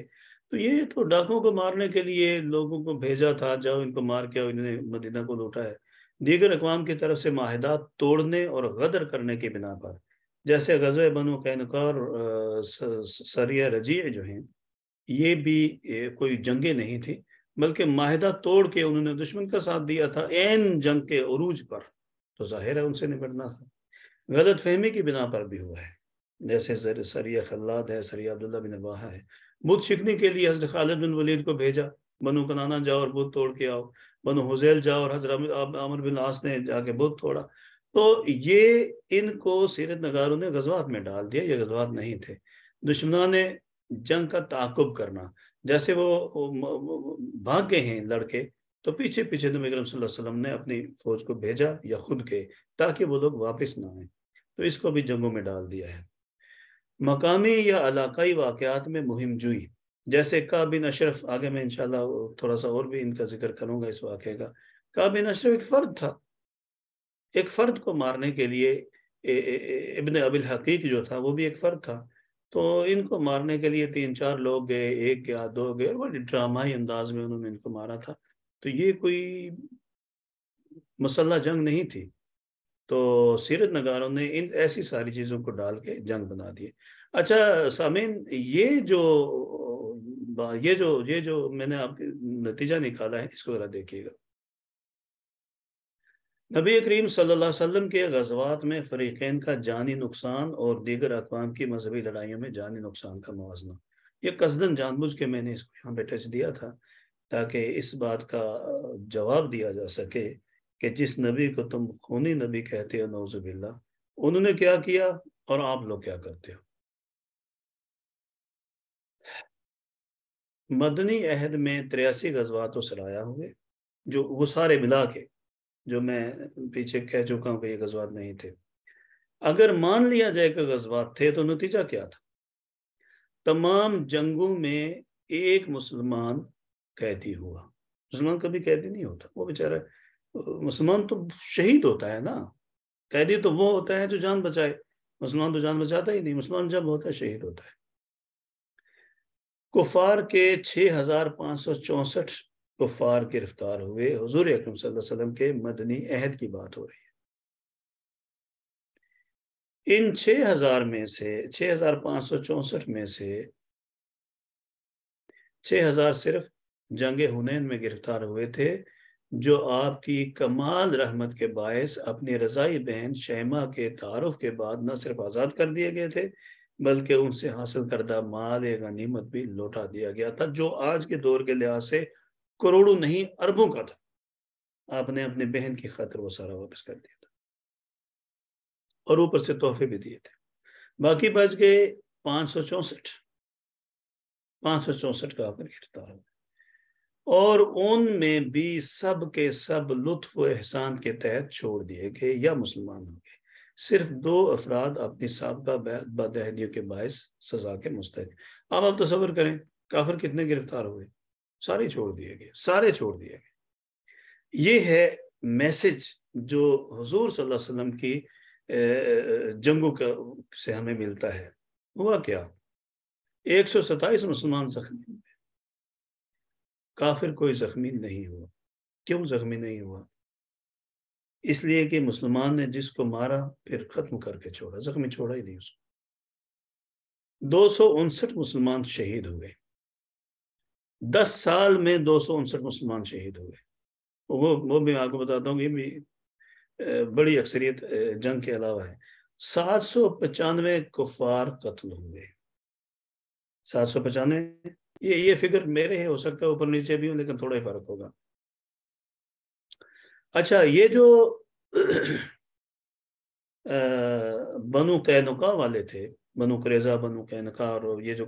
तो ये तो डाकुओं को मारने के लिए लोगों को भेजा था जाओ इनको मार के इन्हें मदीना को लौटा है दीगर अकवाम की तरफ से माहिदा तोड़ने और गदर करने के बिना पर जैसे गजब बनो कैनकार सरिया रजीय जो हैं ये भी कोई जंगे नहीं थी बल्कि माहिदा तोड़ के उन्होंने दुश्मन का साथ दिया था एन जंग के अरूज पर तो जाहिर है उनसे निपटना था गलत फहमी की बिना पर भी हुआ है जैसे सरिया खल्लाद है सरिया अब्दुल्ला बिन अबाह है बुध सीखने के लिए हजरत खालिद बिन वलीद को भेजा बनो कनाना जाओ और बुध तोड़ के आओ बनो हुजैल जा और हजरत अमर बिन आस ने जाके बुद्ध थोड़ा तो ये इनको सीरत नगारों ने गजवात में डाल दिया ये गजवात नहीं थे दुश्मना ने जंग का ताकुब करना जैसे वो भाग गए हैं लड़के तो पीछे पीछे नबी करम वसल्लम ने अपनी फौज को भेजा या खुद के ताकि वो लोग वापस ना आए तो इसको भी जंगों में डाल दिया है मकामी या इलाकाई वाकयात में मुहिम जुई जैसे का बिन अशरफ आगे मैं इनशाला थोड़ा सा और भी इनका जिक्र करूंगा इस वाक़े का का बिन अशरफ एक फ़र्द था एक फ़र्द को मारने के लिए इबन अबिल हकीक जो था वो भी एक फ़र्द था तो इनको मारने के लिए तीन चार लोग गए एक गया दो गए और बड़े ड्रामाई अंदाज में उन्होंने इनको मारा था तो ये कोई मसल्ला जंग नहीं थी तो सीरत नगारों ने इन ऐसी सारी चीज़ों को डाल के जंग बना दिए अच्छा सामीन ये जो ये जो ये जो मैंने आप नतीजा निकाला है इसको जरा देखिएगा नबी करीम सल्लल्लाहु अलैहि वसल्लम के गजवात में फरीकैन का जानी नुकसान और दीगर अकवाम की मजहबी लड़ाइयों में जानी नुकसान का मुजना ये कसदन जानबूझ के मैंने इसको यहाँ पे टच दिया था ताकि इस बात का जवाब दिया जा सके कि जिस नबी को तुम खूनी नबी कहते हो नौजबिल्ला उन्होंने क्या किया और आप लोग क्या करते हो मदनी अहद में तिरासी गजबात तो सराया होंगे जो वो सारे मिला के जो मैं पीछे कह चुका हूँ कि ये गजबात नहीं थे अगर मान लिया जाए कि गजबात थे तो नतीजा क्या था तमाम जंगों में एक मुसलमान कैदी हुआ मुसलमान कभी कैदी नहीं होता वो बेचारा मुसलमान तो शहीद होता है ना कैदी तो वो होता है जो जान बचाए मुसलमान तो जान बचाता ही नहीं मुसलमान जब होता है शहीद होता है कुफार के छः हजार पाँच सौ चौंसठ कुफार गिरफ्तार हुए हजूर अक्रम सल्लम के मदनी अहद की बात हो रही है इन हजार में से चौंसठ में से हजार सिर्फ जंग हुनैन में गिरफ्तार हुए थे जो आपकी कमाल रहमत के बायस अपनी रजाई बहन शहमा के तारफ के बाद न सिर्फ आज़ाद कर दिए गए थे बल्कि उनसे हासिल करदा माल या गनीमत भी लौटा दिया गया था जो आज के दौर के लिहाज से करोड़ों नहीं अरबों का था आपने अपने बहन की खातर वो सारा वापस कर दिया था और ऊपर से तोहफे भी दिए थे बाकी बच गए पाँच सौ चौंसठ पांच सौ चौसठ का आपने गिरफ्तार हुआ और उनमें भी सब के सब लुत्फ एहसान के तहत छोड़ दिए गए या मुसलमान हो गए सिर्फ दो अफराद अपनी सबका बदहदियों के बायस सजा के मुस्तक आप अब तस्वर करें काफिर कितने गिरफ्तार हुए सारे छोड़ दिए गए सारे छोड़ दिए गए ये है मैसेज जो हजूर सल्लम की जंगों का से हमें मिलता है हुआ क्या एक सौ सताईस मुसलमान जख्मी हुए काफिर कोई जख्मी नहीं हुआ क्यों जख्मी नहीं हुआ इसलिए कि मुसलमान ने जिसको मारा फिर खत्म करके छोड़ा जख्मी छोड़ा ही नहीं उसको दो मुसलमान शहीद हो गए दस साल में दो मुसलमान शहीद हो गए वो वो मैं आपको बताता हूँ ये भी बड़ी अक्सरियत जंग के अलावा है सात सौ पचानवे कुफार कत्ल हुए सात सौ पचानवे ये ये फिगर मेरे ही हो सकता है ऊपर नीचे भी लेकिन थोड़ा ही फर्क होगा अच्छा ये जो (clears throat) बनु कैनका वाले थे बनु क्रेजा बनु कैनका और ये जो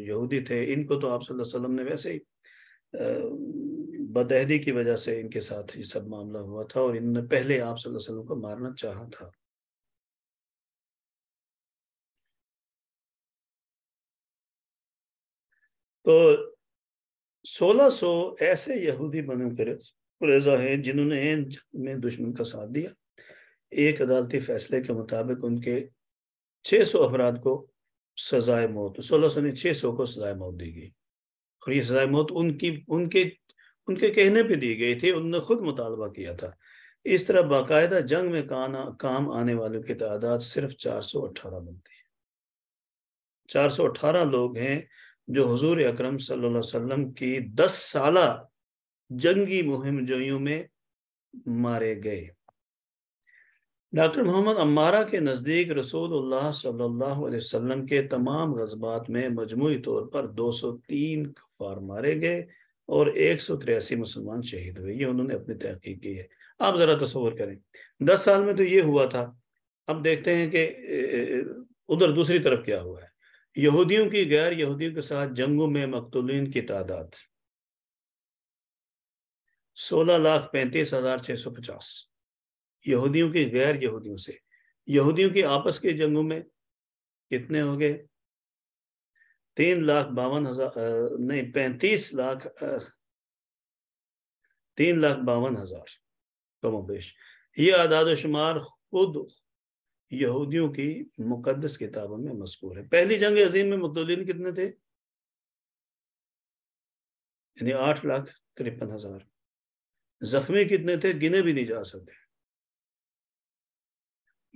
यहूदी थे इनको तो आप सल्लल्लाहु अलैहि वसल्लम ने वैसे ही बदहदी की वजह से इनके साथ ये सब मामला हुआ था और इन्होंने पहले आप सल्लल्लाहु अलैहि वसल्लम को मारना चाहा था तो 1600 ऐसे यहूदी बनु क्रेज कुरेजा हैं जिन्होंने में दुश्मन का साथ दिया एक अदालती फैसले के मुताबिक उनके 600 सौ अफराद को सजाए मौत सोलह सौ ने छः सौ को सजाए मौत दी गई और ये सजाए मौत उनकी उनके उनके कहने पे दी गई थी उनने खुद मुतालबा किया था इस तरह बाकायदा जंग में काना काम आने वालों की तादाद सिर्फ चार सौ अट्ठारह बनती है चार सौ अट्ठारह लोग हैं जो हजूर अक्रम सल्लल्लाहु वसम की दस साल जंगी मुहिम जो में मारे गए डॉक्टर मोहम्मद अम्मारा के नज़दीक रसूलुल्लाह सल्लल्लाहु अलैहि वसल्लम के तमाम गजबात में मजमू तौर पर 203 कफार मारे गए और एक सौ तिरासी मुसलमान शहीद हुए ये उन्होंने अपनी तहकीक की है आप ज़रा तस्वर करें दस साल में तो ये हुआ था अब देखते हैं कि उधर दूसरी तरफ क्या हुआ है यहूदियों की गैर यहूदियों के साथ जंगों में मकतूलिन की तादाद सोलह लाख पैंतीस हजार छह सौ पचास यहूदियों के गैर यहूदियों से यहूदियों के आपस के जंगों में कितने हो गए तीन लाख बावन हजार नहीं पैंतीस लाख तीन लाख बावन हजार कमोबेश ये आदाद शुमार खुद यहूदियों की मुकदस किताबों में मशकूर है पहली जंग अजीम में मकदूलिन कितने थे यानी आठ लाख तिरपन हजार जख्मी कितने थे गिने भी नहीं जा सके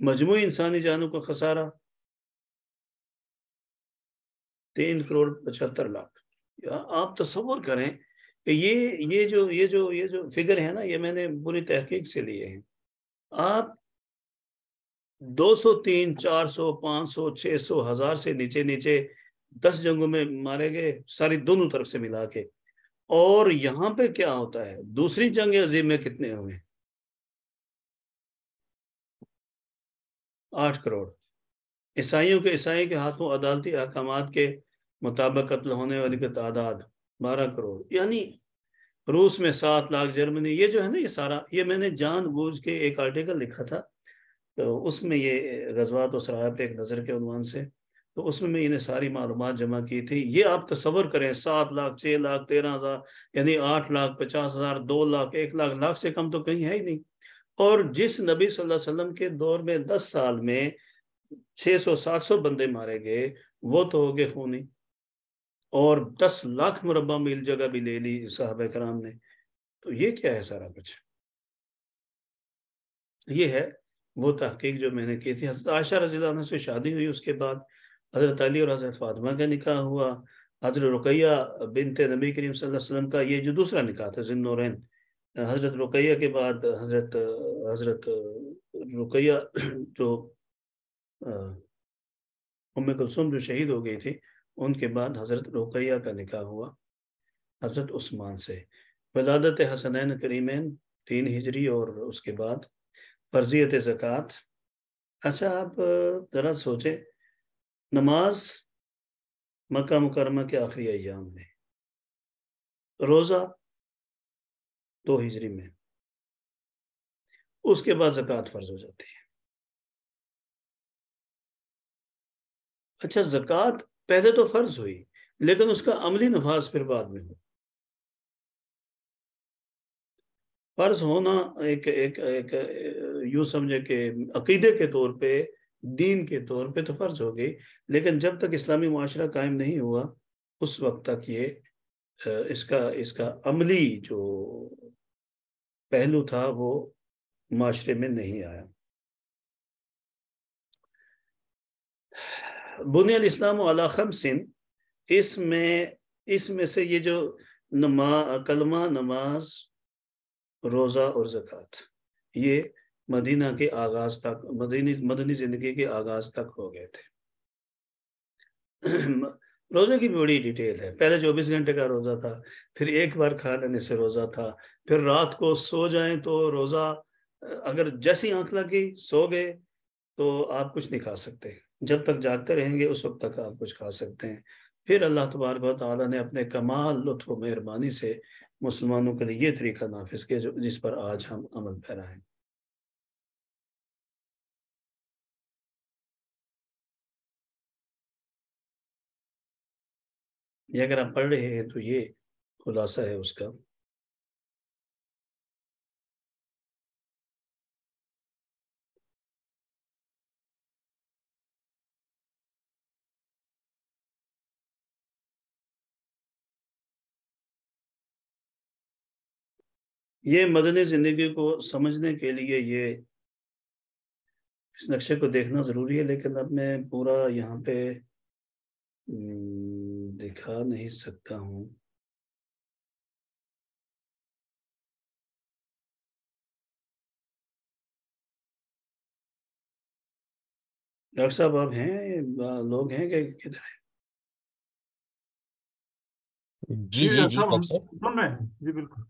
मजमू इंसानी जानों का खसारा तीन करोड़ पचहत्तर लाख आप तस्वर करें कि ये ये जो ये जो ये जो फिगर है ना ये मैंने पूरी तहकीक से लिए हैं आप 203, 400, 500, 600, हजार से नीचे नीचे दस जंगों में मारे गए सारी दोनों तरफ से मिला के और यहां पे क्या होता है दूसरी जंग अजीम में कितने हुए आठ करोड़ ईसाइयों के ईसाई के हाथों अदालती अहकाम के मुताबिक कत्ल होने वाली की तादाद बारह करोड़ यानी रूस में सात लाख जर्मनी ये जो है ना ये सारा ये मैंने जानबूझ के एक आर्टिकल लिखा था तो उसमें ये गजबात और सराय पे एक नज़र के उनवान से तो उसमें मैं इन्हें सारी मालूम जमा की थी ये आप तस्वर करें सात लाख छः लाख तेरह हज़ार यानी आठ लाख पचास हज़ार दो लाख एक लाख लाख से कम तो कहीं है ही नहीं और जिस नबी सल्लल्लाहु अलैहि वसल्लम के दौर में दस साल में छः सौ सात सौ बंदे मारे गए वो तो हो गए खूनी और दस लाख मुरबा मील जगह भी ले ली साहब कराम ने तो ये क्या है सारा कुछ ये है वो तहकीक जो मैंने की थी आशा रजी से शादी हुई उसके बाद हज़रत अली और हज़रत फातमा का निकाह हुआ हज़रत रुकैया बिनत नबी करीम वसल्लम का ये जो दूसरा निकाह था जिन हज़रत रुकैया के बाद हज़रत हज़रत रुकैया (clears throat) जो उम कुलसुम जो शहीद हो गई थी उनके बाद हज़रत रुकैया का निकाह हुआ हज़रत उस्मान से वलादत हसनैन करीमैन तीन हिजरी और उसके बाद फर्जियत ज़क़़त अच्छा आप ज़रा सोचें नमाज मक्का मुकरमा के आखिरी अयाम में रोज़ा दो हिजरी में उसके बाद ज़क़़त फ़र्ज हो जाती है अच्छा ज़क़़त पहले तो फ़र्ज हुई लेकिन उसका अमली नफाज फिर बाद में हुआ फ़र्ज होना एक एक, एक, एक यूँ समझे कि अकीदे के तौर पे दीन के तौर पे तो फर्ज हो गई लेकिन जब तक इस्लामी माशरा कायम नहीं हुआ उस वक्त तक ये इसका इसका अमली जो पहलू था वो माशरे में नहीं आया बुनियाद इस्लाम अलाखम सिंह इसमें इसमें से ये जो नमा कलमा नमाज रोज़ा और जक़ात ये मदीना के आगाज तक मदीनी मदनी जिंदगी के आगाज तक हो गए थे रोजे की बड़ी डिटेल है पहले चौबीस घंटे का रोजा था फिर एक बार खा लेने से रोजा था फिर रात को सो जाए तो रोजा अगर जैसी आंख लगी सो गए तो आप कुछ नहीं खा सकते जब तक जागते रहेंगे उस वक्त तक आप कुछ खा सकते हैं फिर अल्लाह तबारक ने अपने कमाल लुत्फ मेहरबानी से मुसलमानों के लिए ये तरीका नाफिज किया जिस पर आज हम अमल हैं ये अगर हम पढ़ रहे हैं तो ये खुलासा है उसका ये मदनी ज़िंदगी को समझने के लिए ये इस नक्शे को देखना ज़रूरी है लेकिन अब मैं पूरा यहाँ पे हम्म, दिखा नहीं सकता हूं डॉक्टर साहब आप हैं लोग हैं क्या किधर है जी जी जी जी बिल्कुल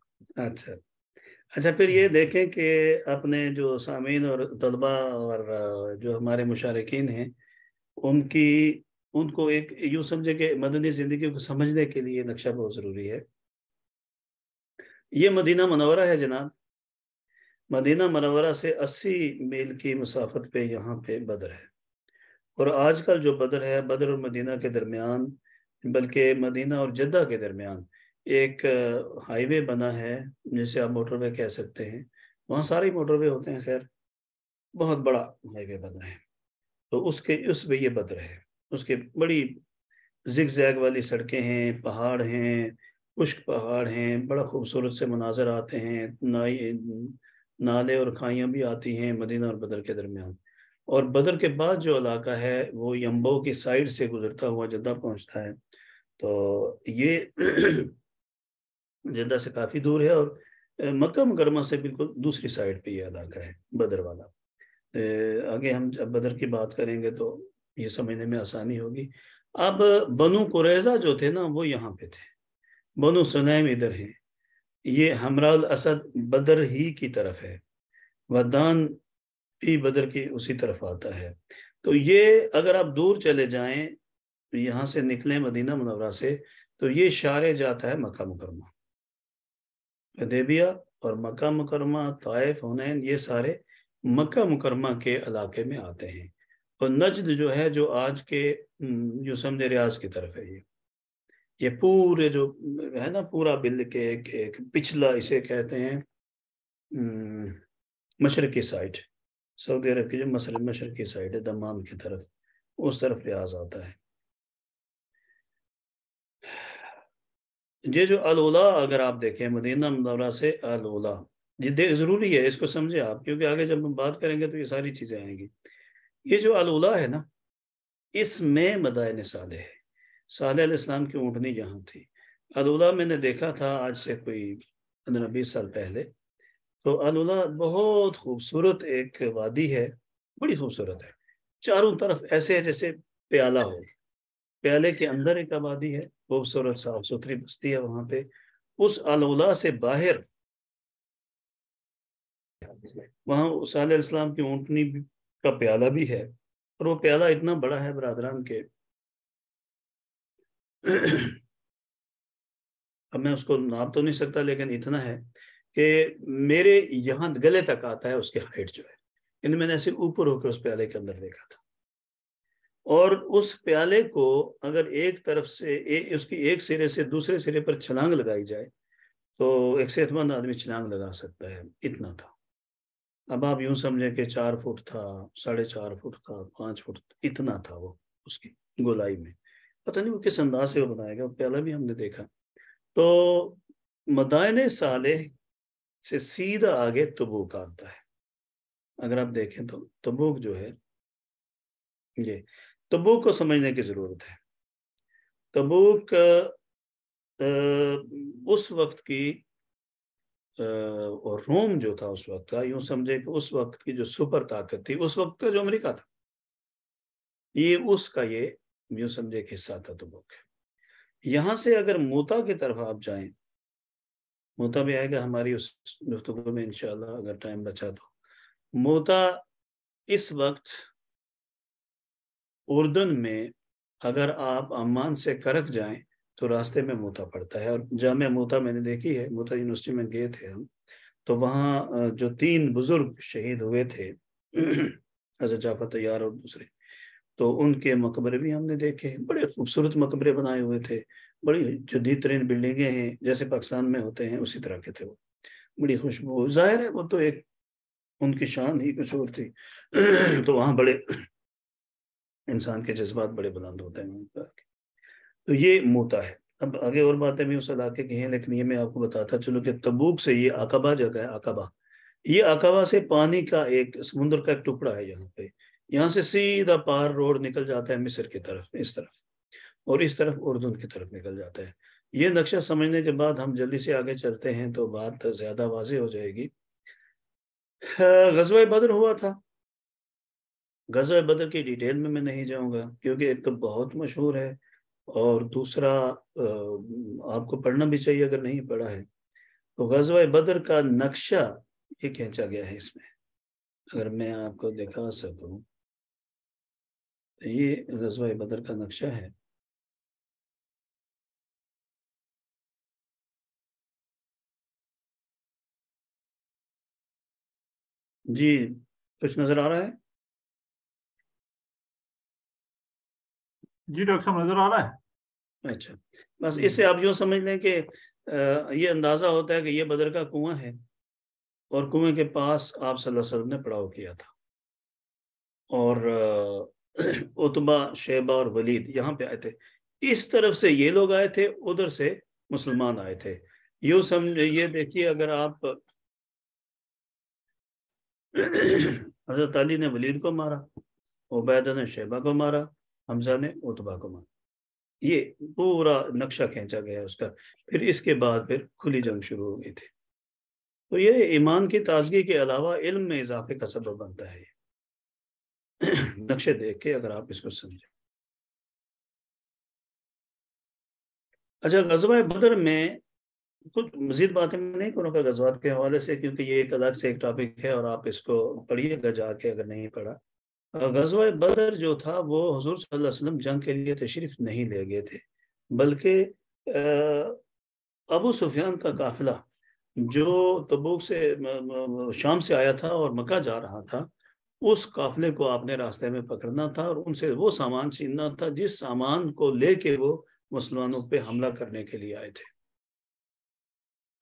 अच्छा अच्छा फिर ये हम्म। देखें कि अपने जो सामीन और तलबा और जो हमारे मुशारकिन हैं उनकी उनको एक यूं समझे कि मदनी जिंदगी को समझने के लिए नक्शा बहुत ज़रूरी है ये मदीना मनवरा है जनाब मदीना मनवरा से 80 मील की मुसाफत पे यहाँ पे बदर है और आजकल जो बदर है बदर और मदीना के दरमियान बल्कि मदीना और जद्दा के दरमियान एक हाईवे बना है जिसे आप मोटरवे कह सकते हैं वहाँ सारे मोटरवे होते हैं खैर बहुत बड़ा हाईवे बना है तो उसके उस पर ये बदर है उसके बड़ी जिग जैग वाली सड़कें हैं पहाड़ हैं खुश्क पहाड़ हैं बड़ा खूबसूरत से मनाजर आते हैं नाई नाले और खाइयाँ भी आती हैं मदीना और बदर के दरमियान और बदर के बाद जो इलाका है वो यम्बो की साइड से गुजरता हुआ जद्दा पहुंचता है तो ये (clears throat) जद्दा से काफ़ी दूर है और मक्का मुकरमा से बिल्कुल दूसरी साइड पे ये इलाका है बदर वाला आगे हम जब बदर की बात करेंगे तो ये समझने में आसानी होगी अब बनु कुरैजा जो थे ना वो यहाँ पे थे बनु सुनैम इधर है ये हमराल असद बदर ही की तरफ है वदान भी बदर की उसी तरफ आता है तो ये अगर आप दूर चले जाएं यहाँ से निकले मदीना मुनवरा से तो ये शारे जाता है मक्का मुकरमा देबिया और मक्का मुकरमा ताइफ हुनैन ये सारे मक्का मुकरमा के इलाके में आते हैं और नजद जो है जो आज के जो समझे रियाज की तरफ है ये ये पूरे जो है ना पूरा बिल के एक, एक पिछला इसे कहते हैं मशरकी साइड सऊदी अरब की जो मशर मशरकी साइड है दमाम की तरफ उस तरफ रियाज आता है ये जो अलोला अगर आप देखें मदीना मनवरा से अलोला ये देख ज़रूरी है इसको समझे आप क्योंकि आगे जब हम बात करेंगे तो ये सारी चीज़ें आएंगी ये जो अलोला है ना इसमें मदायन साले है सालेम की ऊँटनी जहाँ थी अलोला मैंने देखा था आज से कोई पंद्रह बीस साल पहले तो अलोला बहुत खूबसूरत एक वादी है बड़ी खूबसूरत है चारों तरफ ऐसे है जैसे प्याला हो प्याले के अंदर एक आबादी है खूबसूरत साफ सुथरी बस्ती है वहां पे उस अलोला से बाहर वहां साल इस्लाम की ऊँटनी का प्याला भी है और वो प्याला इतना बड़ा है बरादरान के अब मैं उसको नाप तो नहीं सकता लेकिन इतना है कि मेरे यहां गले तक आता है उसकी हाइट जो है इन मैंने ऐसे ऊपर होकर उस प्याले के अंदर देखा था और उस प्याले को अगर एक तरफ से ए, उसकी एक सिरे से दूसरे सिरे पर छलांग लगाई जाए तो एक सेहतमंद आदमी छलांग लगा सकता है इतना था अब आप यूं समझे कि चार फुट था साढ़े चार फुट था पांच फुट इतना था वो उसकी गोलाई में पता नहीं वो किस अंदाज से वो बनाएगा पहला भी हमने देखा तो मदायन साले से सीधा आगे तबूक आता है अगर आप देखें तो तबूक जो है ये तबूक को समझने की जरूरत है तबूक उस वक्त की और रोम जो था उस वक्त का यूं समझे कि उस वक्त की जो सुपर ताकत थी उस वक्त का जो अमेरिका था ये उसका ये यूं समझे कि हिस्सा था बुक तो यहां से अगर मोता की तरफ आप जाएं मोता भी आएगा हमारी उस गुफ्तु में इनशाला अगर टाइम बचा तो मोता इस वक्त उर्दन में अगर आप अम्मान से करक जाएं तो रास्ते में मोता पड़ता है और जाम मोता मैंने देखी है मोता यूनिवर्सिटी में गए थे हम तो वहाँ जो तीन बुजुर्ग शहीद हुए थे हजरत जाफर तैयार और दूसरे तो उनके मकबरे भी हमने देखे बड़े खूबसूरत मकबरे बनाए हुए थे बड़ी जदीद तरीन बिल्डिंगे हैं जैसे पाकिस्तान में होते हैं उसी तरह के थे वो बड़ी खुशबू जाहिर है वो तो एक उनकी शान ही कुछ और थी तो वहाँ बड़े इंसान के जज्बात बड़े बुलंद होते हैं वहाँ पर तो ये मोता है अब आगे और बातें भी उस इलाके की हैं लेकिन ये मैं आपको बताता चलो कि तबूक से ये आकाबा जगह है आकाबा ये आकाबा से पानी का एक समुद्र का एक टुकड़ा है यहाँ पे यहाँ से सीधा पार रोड निकल जाता है मिस्र की तरफ इस तरफ और इस तरफ उर्दन की तरफ निकल जाता है ये नक्शा समझने के बाद हम जल्दी से आगे चलते हैं तो बात ज्यादा वाजे हो जाएगी हाँ, गजवा बदर हुआ था गजवा बदर की डिटेल में मैं नहीं जाऊंगा क्योंकि एक तो बहुत मशहूर है और दूसरा आपको पढ़ना भी चाहिए अगर नहीं पढ़ा है तो गजवा बदर का नक्शा ये खींचा गया है इसमें अगर मैं आपको दिखा सकूं तो ये गजवा बदर का नक्शा है जी कुछ नजर आ रहा है जी डॉक्टर साहब नजर आ रहा है अच्छा बस इससे आप जो समझ लें कि ये अंदाजा होता है कि ये बदर का कुआं है और कुएं के पास आप सल्लम ने पड़ाव किया था और (clears throat) उतबा शेबा और वलीद यहाँ पे आए थे इस तरफ से ये लोग आए थे उधर से मुसलमान आए थे यू समझ ये देखिए अगर आप (clears throat) हजरत अली ने वलीद को मारा उबैदा ने शेबा को मारा हमजा ने उतबा को मारा ये पूरा नक्शा खींचा गया उसका फिर इसके बाद फिर खुली जंग शुरू हो गई थी तो ये ईमान की ताजगी के अलावा इल्म में इजाफे का सबब बनता है (clears throat) नक्शे देख के अगर आप इसको समझें अच्छा गजबा बदर में कुछ मजीद बातें मैं नहीं करूँगा गजबात के हवाले से क्योंकि ये एक अलग से एक टॉपिक है और आप इसको पढ़िएगा जाके अगर नहीं पढ़ा गजवा बदर जो था वो हजूर सल्लम जंग के लिए तशरीफ नहीं ले गए थे बल्कि अबू सुफियान का काफिला जो तबूक से शाम से आया था और मक्का जा रहा था उस काफिले को आपने रास्ते में पकड़ना था और उनसे वो सामान छीनना था जिस सामान को लेके वो मुसलमानों पे हमला करने के लिए आए थे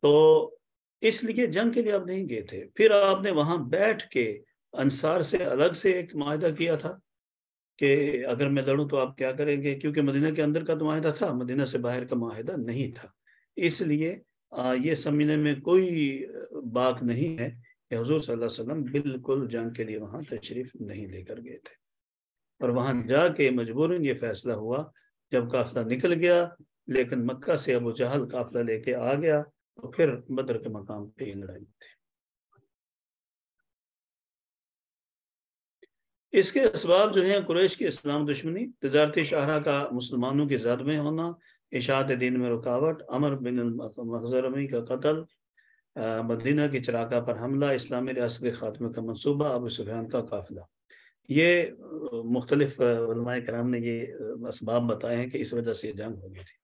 तो इसलिए जंग के लिए आप नहीं गए थे फिर आपने वहां बैठ के अंसार से अलग से एक माहिदा किया था कि अगर मैं लड़ूं तो आप क्या करेंगे क्योंकि मदीना के अंदर का तो माहिदा था मदीना से बाहर का माहिदा नहीं था इसलिए ये समझने में कोई बात नहीं है कि हजूर सल्लम बिल्कुल जंग के लिए वहाँ तशरीफ नहीं लेकर गए थे और वहाँ जाके मजबूरन ये फैसला हुआ जब काफिला निकल गया लेकिन मक्का से अबू जहल काफिला लेके आ गया तो फिर बदर के मकाम पे लड़ाई थी इसके इसबाब जो हैं कुरैश की इस्लाम दुश्मनी तजारती शाहरा का मुसलमानों की जद में होना इशात दिन में रुकावट अमर बिन मखजरमी का कत्ल मदीना की चराका पर हमला इस्लामी रियासत के खात्मे का मनसूबा अब सुफियान का काफिला ये मुख्तलिफ कराम ने ये इसबाब बताए हैं कि इस वजह से ये जंग हो गई थी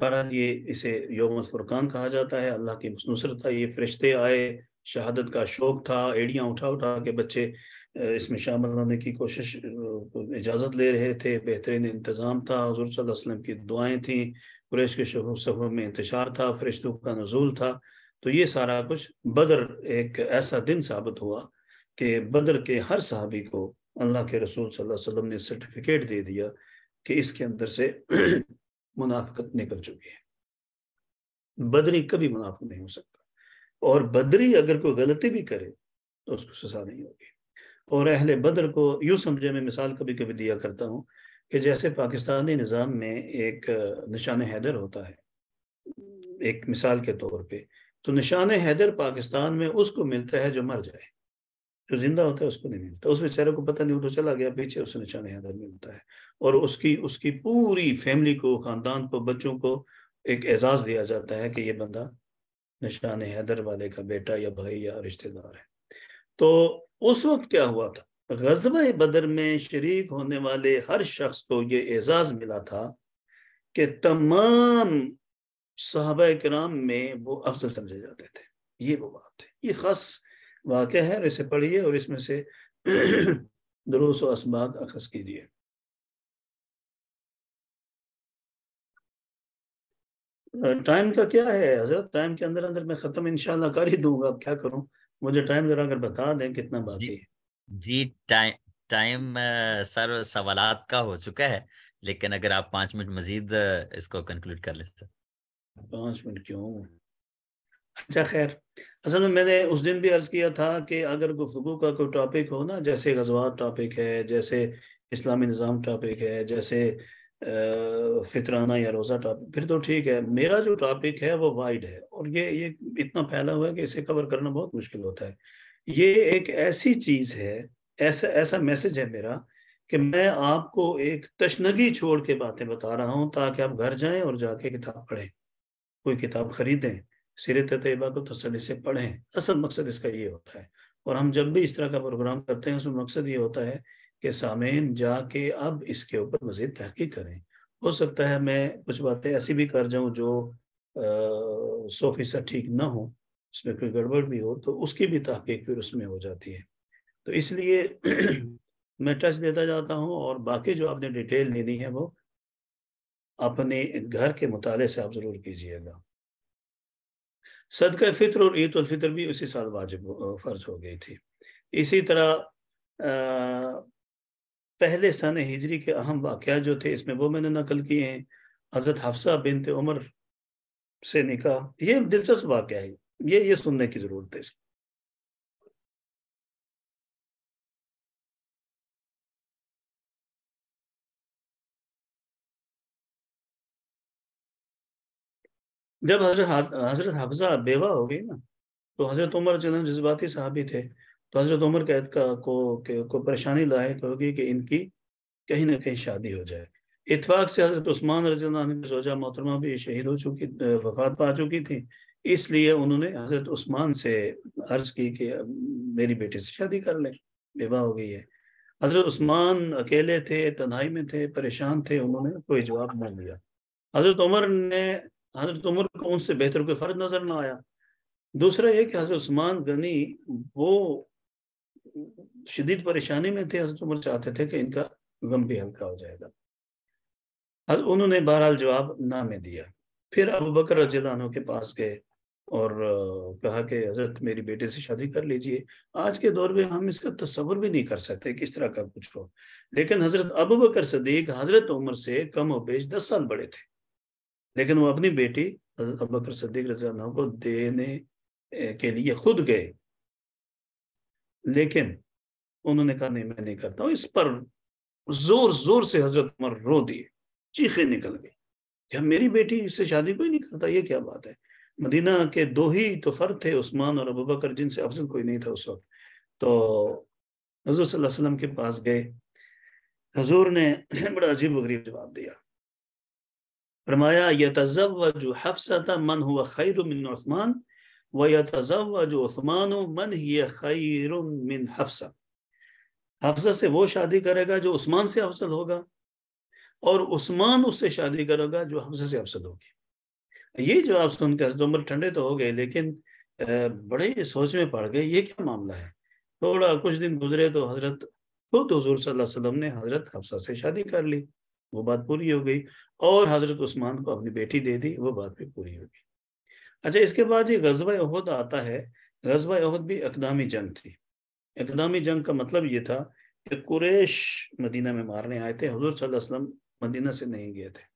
बहरहाल ये इसे योम फुरकान कहा जाता है अल्लाह की नुसरत था ये फरिश्ते आए शहादत का शौक था एड़ियाँ उठा उठा के बच्चे इसमें शामिल होने की कोशिश इजाज़त ले रहे थे बेहतरीन इंतज़ाम था हजूर वसल्लम की दुआएँ थीं कुरेश के सफ़र में इंतजार था फरिश्तों का नजूल था तो ये सारा कुछ बदर एक ऐसा दिन साबित हुआ कि बदर के हर साहबी को अल्लाह के रसूल सल्लल्लाहु अलैहि वसल्लम ने सर्टिफिकेट दे दिया कि इसके अंदर से मुनाफ्त निकल चुकी है बदरी कभी मुनाफ नहीं हो सकता और बदरी अगर कोई गलती भी करे तो उसको सजा नहीं होगी और अहले बदर को यूँ समझे मैं मिसाल कभी कभी दिया करता हूं कि जैसे पाकिस्तानी निज़ाम में एक निशान हैदर होता है एक मिसाल के तौर पे तो निशान हैदर पाकिस्तान में उसको मिलता है जो मर जाए जो जिंदा होता है उसको नहीं मिलता उस बेचारे को पता नहीं वो तो चला गया पीछे उसने निशान हदर में मिलता है और उसकी उसकी पूरी फैमिली को खानदान को बच्चों को एक एजाज दिया जाता है कि ये बंदा निशान हैदर वाले का बेटा या भाई या रिश्तेदार है तो उस वक्त क्या हुआ था गजब बदर में शरीक होने वाले हर शख्स को ये एजाज मिला था कि तमाम साहब कराम में वो अफजल समझे जाते थे ये वो बात है ये खास वाक़ है और इसे पढ़िए और इसमें से दुरुस्त असबाक इसबात अखज कीजिए टाइम का क्या है हजरत टाइम के अंदर अंदर मैं ख़त्म इंशाल्लाह कर ही दूंगा अब क्या करूं मुझे टाइम ज़रा अगर बता दें कितना बाकी है जी टाइम टाइम सर सवालात का हो चुका है लेकिन अगर आप पांच मिनट मजीद इसको कंक्लूड कर ले सर पाँच मिनट क्यों अच्छा खैर असल में मैंने उस दिन भी अर्ज किया था कि अगर गुफ्तु का कोई टॉपिक हो ना जैसे गजवात टॉपिक है जैसे इस्लामी निज़ाम टॉपिक है जैसे फितराना या रोज़ा टॉपिक फिर तो ठीक है मेरा जो टॉपिक है वो वाइड है और ये ये इतना फैला हुआ है कि इसे कवर करना बहुत मुश्किल होता है ये एक ऐसी चीज़ है ऐसा ऐसा मैसेज है मेरा कि मैं आपको एक तशनगी छोड़ के बातें बता रहा हूँ ताकि आप घर जाएँ और जाके किताब पढ़ें कोई किताब खरीदें सिरे तयबा को तसली से पढ़ें असल मकसद इसका ये होता है और हम जब भी इस तरह का प्रोग्राम करते हैं उसमें मकसद ये होता है कि सामेन जाके अब इसके ऊपर मजीद तहकीक करें हो सकता है मैं कुछ बातें ऐसी भी कर जाऊँ जो सौ फीसद ठीक ना हो उसमें कोई गड़बड़ भी हो तो उसकी भी तहकीक फिर उसमें हो जाती है तो इसलिए (clears throat) मैं टच देता जाता हूँ और बाकी जो आपने डिटेल लेनी है वो अपने घर के मुताले से आप ज़रूर कीजिएगा सदका फितर और ईद फितर भी उसी साथ वाजिब फ़र्ज हो गई थी इसी तरह आ, पहले सन हिजरी के अहम वाक़ जो थे इसमें वो मैंने नकल किए हैं हजरत हफ्सा बिनते उमर से निका ये दिलचस्प वाक्य है ये ये सुनने की ज़रूरत है इसकी जब हजरत हजरत हफ्जा बेवा हो गई ना तो हजरत उमर चलन जज्बाती साहबी थे तो हजरत उमर कैद का को को परेशानी लायक होगी कि इनकी कहीं ना कहीं शादी हो जाए इतफाक से हजरत उस्मान रजन सोचा मोहतरमा भी शहीद हो चुकी वफात पा चुकी थी इसलिए उन्होंने हजरत उस्मान से अर्ज की कि मेरी बेटी से शादी कर ले विवाह हो गई है हजरत उस्मान अकेले थे तनाई में थे परेशान थे उन्होंने कोई जवाब नहीं दिया हजरत उमर ने हजरत उमर को उनसे बेहतर कोई फ़र्ज नज़र ना आया दूसरा ये कि हजरत उस्मान गनी वो शदीद परेशानी में थे हजरत उमर चाहते थे कि इनका गम भी हल्का हो जाएगा उन्होंने बहरहाल जवाब ना में दिया फिर अबू बकर रजीलानों के पास गए और कहा कि हजरत मेरी बेटे से शादी कर लीजिए आज के दौर में हम इसका तस्वुर भी नहीं कर सकते किस तरह का कुछ हो लेकिन हजरत अबू बकर सदीक हजरत उम्र से कम उपेश दस साल बड़े थे लेकिन वो अपनी बेटी अबकर सद्दीक रजाना को देने के लिए खुद गए लेकिन उन्होंने कहा नहीं मैं नहीं करता हूँ इस पर जोर जोर से हजरत उमर रो दिए चीखे निकल गई क्या मेरी बेटी इससे शादी कोई नहीं करता ये क्या बात है मदीना के दो ही तो फर्द थे उस्मान और अबू बकर जिनसे अफजल कोई नहीं था उस वक्त तो हजूर वसल्लम के पास गए हजूर ने (clears throat) बड़ा अजीब गरीब जवाब दिया फरमाया मन हुआ खैर उस्मान व मन खैर हफ्सा हफ्सा से वो शादी करेगा जो उस्मान से अफसद होगा और उस्मान उससे शादी करेगा जो हफ्सा से अफसद होगी ये जो आप सुनते हैं उम्र ठंडे तो हो गए लेकिन बड़े सोच में पड़ गए ये क्या मामला है थोड़ा कुछ दिन गुजरे तो हजरत खुद हजूर सल्लल्लाहु अलैहि वसल्लम ने हजरत हफ्सा से शादी कर ली वो बात पूरी हो गई और हजरत उस्मान को अपनी बेटी दे दी वो बात भी पूरी हो गई अच्छा इसके बाद ये गजबा अहद आता है गजबा अहद भी अकदामी जंग थी अकदामी जंग का मतलब ये था कि कुरेश मदीना में मारने आए थे हजूर सल्लम मदीना से नहीं गए थे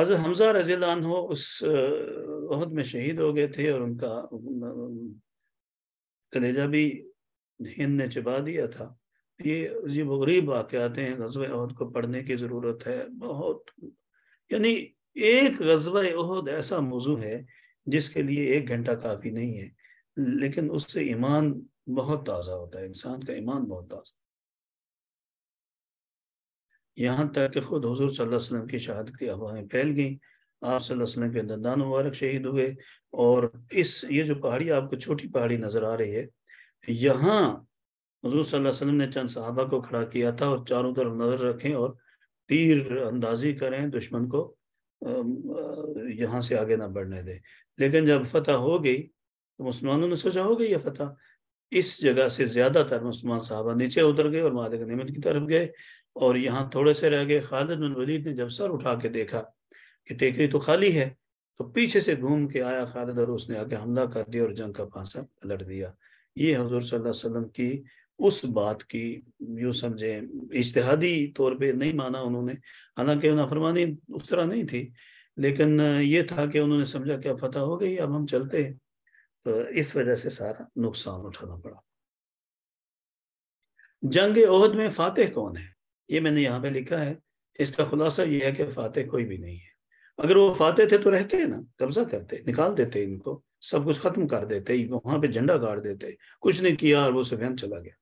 हजरत हमजा रजील हो उस अहद में शहीद हो गए थे और उनका कलेजा भी हिंद ने चिबा दिया था ये अजीब गरीब वाकत हैं गजब अहद को पढ़ने की ज़रूरत है बहुत यानी एक गजब अहद ऐसा मौजू है जिसके लिए एक घंटा काफ़ी नहीं है लेकिन उससे ईमान बहुत ताज़ा होता है इंसान का ईमान बहुत ताज़ा यहाँ तक कि खुद हजूर सल्लम की शहादत की हवाएं फैल गई आप सल्लम के दंदान मुबारक शहीद हुए और इस ये जो पहाड़ी आपको छोटी पहाड़ी नज़र आ रही है यहाँ हजूर सल्लम ने चंद साहबा को खड़ा किया था और चारों तरफ नजर रखें और तीर अंदाजी करें दुश्मन को यहाँ से आगे ना बढ़ने दें लेकिन जब फतह हो गई तो मुसलमानों ने सोचा हो गई यह फतह इस जगह से ज़्यादातर मुसलमान साहबा नीचे उतर गए और मालिक नियमित की तरफ गए और यहाँ थोड़े से रह गए खालिद बिन वलीद ने जब सर उठा के देखा कि टेकरी तो खाली है तो पीछे से घूम के आया खालिद और उसने आके हमला कर दिया और जंग का फांसा पलट दिया ये हजूर सल्लल्लाहु अलैहि वसल्लम की उस बात की यूँ समझे इश्तहादी तौर पे नहीं माना उन्होंने हालांकि नाफरमानी उस तरह नहीं थी लेकिन ये था कि उन्होंने समझा कि अब फतह हो गई अब हम चलते हैं तो इस वजह से सारा नुकसान उठाना पड़ा जंग ओहद में फातह कौन है ये मैंने यहाँ पे लिखा है इसका खुलासा यह है कि फातह कोई भी नहीं है अगर वो फाते थे तो रहते हैं ना कब्जा करते निकाल देते इनको सब कुछ खत्म कर देते वहां पे झंडा गाड़ देते कुछ नहीं किया और वो सुफियान चला गया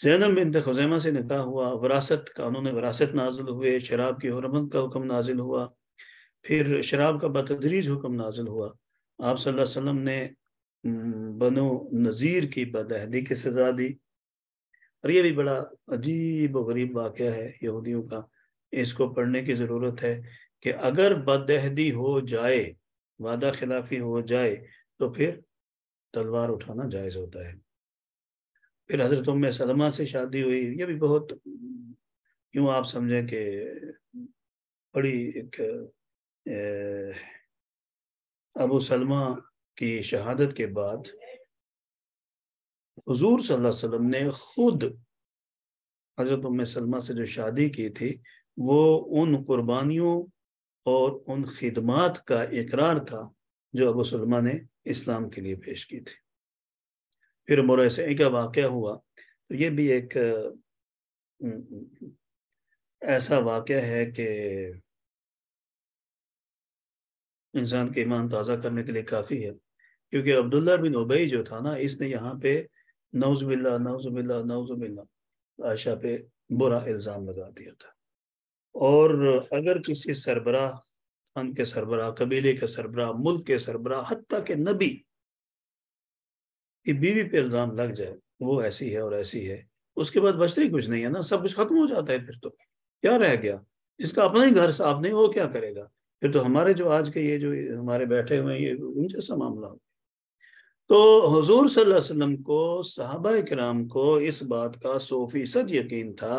जैनब बिन खुजैमा से निका हुआ वरासत कानून वरासत नाजिल हुए शराब की हरमत का हुक्म नाजिल हुआ फिर शराब का बतदरीज हुक्म नाजिल हुआ आप सल्लल्लाहु अलैहि वसल्लम ने बनो नज़ीर की बदहदी की सज़ा दी और यह भी बड़ा अजीब व गरीब वाक़ है यहूदियों का इसको पढ़ने की ज़रूरत है कि अगर बदहदी हो जाए वादा खिलाफी हो जाए तो फिर तलवार उठाना जायज़ होता है फिर हजरत उम सलमा से शादी हुई ये भी बहुत यूँ आप समझें कि बड़ी एक अबू सलमा की शहादत के बाद हजूर वसल्लम ने खुद हजरत उम सलमा से जो शादी की थी वो उन कुर्बानियों और उन खिदमात का इकरार था जो अबू सलमा ने इस्लाम के लिए पेश की थी फिर मुरसी एक वाक़ हुआ तो ये भी एक ऐसा वाक़ है कि इंसान के ईमान ताज़ा करने के लिए काफ़ी है क्योंकि अब्दुल्ला बिन उबई जो था ना इसने यहाँ पे नौजबिल्ला नौजबिल्ला नौजबिल्ला आयशा पे बुरा इल्ज़ाम लगा दिया था और अगर किसी सरबराह खान के सरबराह कबीले के सरबराह मुल्क के सरबराह हती के नबी कि बीवी पे इल्ज़ाम लग जाए वो ऐसी है और ऐसी है उसके बाद बचता ही कुछ नहीं है ना सब कुछ खत्म हो जाता है फिर तो क्या रह गया जिसका अपना ही घर साफ नहीं वो क्या करेगा फिर तो हमारे जो आज के ये जो हमारे बैठे हुए हैं ये उन जैसा मामला हो तो हजूर वसल्लम को साहबा कराम को इस बात का सौ फीसद यकीन था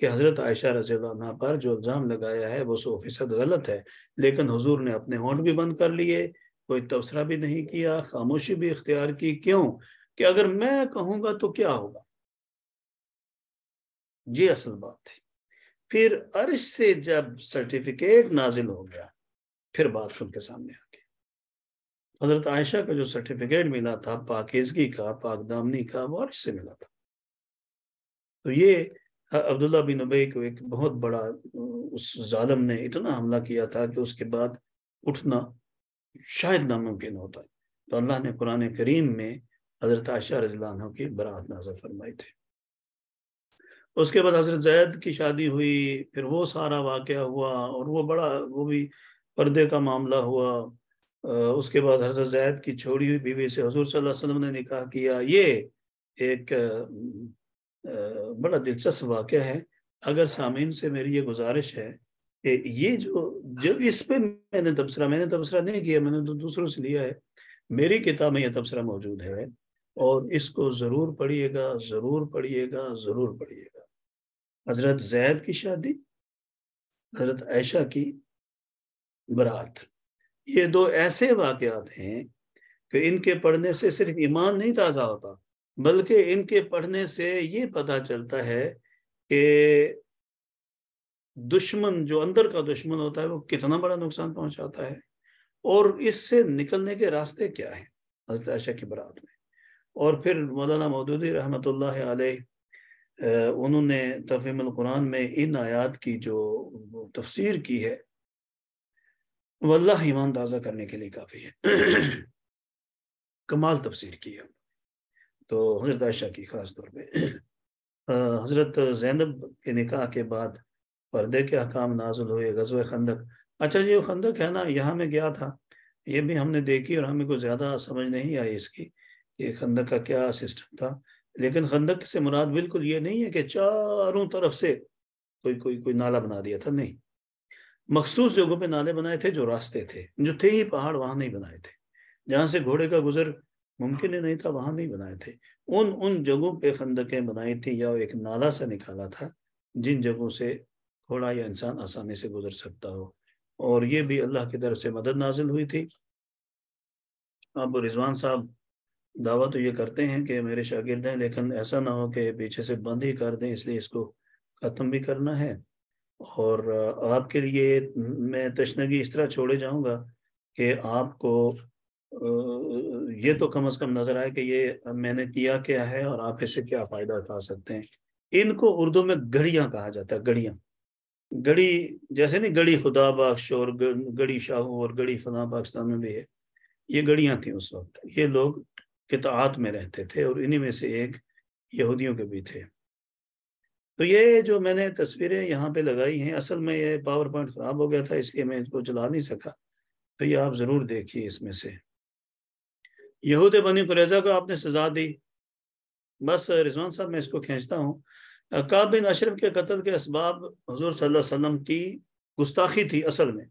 कि हजरत आयशा रजी पर जो इल्ज़ाम लगाया है वो सौ फीसद गलत है लेकिन हजूर ने अपने होंठ भी बंद कर लिए कोई तबसरा भी नहीं किया खामोशी भी इख्तियार की क्यों कि अगर मैं कहूंगा तो क्या होगा ये असल बात थी फिर अर्श से जब सर्टिफिकेट नाजिल हो गया फिर बात उनके सामने आ गई हजरत आयशा का जो सर्टिफिकेट मिला था पाकिजगी का पाकदामनी का वो अर्श से मिला था तो ये अब्दुल्ला बिन उबई को एक बहुत बड़ा उस जालम ने इतना हमला किया था कि उसके बाद उठना शायद नामुमकिन होता है तो अल्लाह ने कुरान करीम में हजरत आशा रजिला की बरात नाजर फरमाई थी उसके बाद हजरत जैद की शादी हुई फिर वो सारा वाक़ हुआ और वो बड़ा वो भी पर्दे का मामला हुआ उसके बाद हजरत जैद की छोड़ी हुई बीवी से हजूर सल्लम ने निकाह किया ये एक बड़ा दिलचस्प वाक़ है अगर सामीन से मेरी ये गुजारिश है ये जो जो इस पे मैंने तबसरा मैंने तबसरा नहीं किया मैंने तो दूसरों से लिया है मेरी किताब में यह तबसरा मौजूद है और इसको ज़रूर पढ़िएगा ज़रूर पढ़िएगा ज़रूर पढ़िएगा हज़रत जैद की शादी हज़रत ऐशा की बरात ये दो ऐसे वाक़ात हैं कि इनके पढ़ने से सिर्फ ईमान नहीं ताज़ा होता बल्कि इनके पढ़ने से ये पता चलता है कि दुश्मन जो अंदर का दुश्मन होता है वो कितना बड़ा नुकसान पहुंचाता है और इससे निकलने के रास्ते क्या है हजरत की बरात में और फिर मौलाना मौदूदी रहमत उन्होंने तफीम कुरान में इन आयात की जो तफसीर की है वल्लाह ईमान ताज़ा करने के लिए काफ़ी है (clears throat) कमाल तफसीर की है तो हजरत आशा की ख़ास तौर पर हजरत जैनब के निकाह के बाद पर्दे के अहकाम नाजुल हुए गजब खंदक अच्छा जी वो खंदक है ना यहाँ मैं गया था ये भी हमने देखी और हमें कुछ ज़्यादा समझ नहीं आई इसकी ये खंदक का क्या सिस्टम था लेकिन खंदक से मुराद बिल्कुल ये नहीं है कि चारों तरफ से कोई कोई कोई नाला बना दिया था नहीं मखसूस जगहों पे नाले बनाए थे जो रास्ते थे जो थे ही पहाड़ वहाँ नहीं बनाए थे जहाँ से घोड़े का गुजर मुमकिन ही नहीं था वहाँ नहीं बनाए थे उन उन जगहों पे खंदकें बनाई थी या एक नाला सा निकाला था जिन जगहों से घोड़ा या इंसान आसानी से गुजर सकता हो और ये भी अल्लाह की तरफ से मदद नाजिल हुई थी अब रिजवान साहब दावा तो ये करते हैं कि मेरे शागिर्द हैं लेकिन ऐसा ना हो कि पीछे से बंद ही कर दें इसलिए इसको ख़त्म भी करना है और आपके लिए मैं तशनगी इस तरह छोड़े जाऊंगा कि आपको ये तो कम अज़ कम नज़र आए कि ये मैंने किया क्या है और आप इससे क्या फ़ायदा उठा सकते हैं इनको उर्दू में घड़ियाँ कहा जाता है घड़ियाँ गड़ी जैसे नहीं गड़ी खुदा बख्श और गड़ी शाहू और गड़ी फना पाकिस्तान में भी है ये गड़ियाँ थी उस वक्त ये लोग कितात में रहते थे और इन्हीं में से एक यहूदियों के भी थे तो ये जो मैंने तस्वीरें यहाँ पे लगाई हैं असल में ये पावर पॉइंट ख़राब हो गया था इसलिए मैं इसको चला नहीं सका तो ये आप ज़रूर देखिए इसमें से यहूद बनी कुरेजा को आपने सजा दी बस रिजवान साहब मैं इसको खींचता हूँ काब बिन अशरफ के कत्ल के इसबाब हजूर सल्लाम की गुस्ताखी थी असल में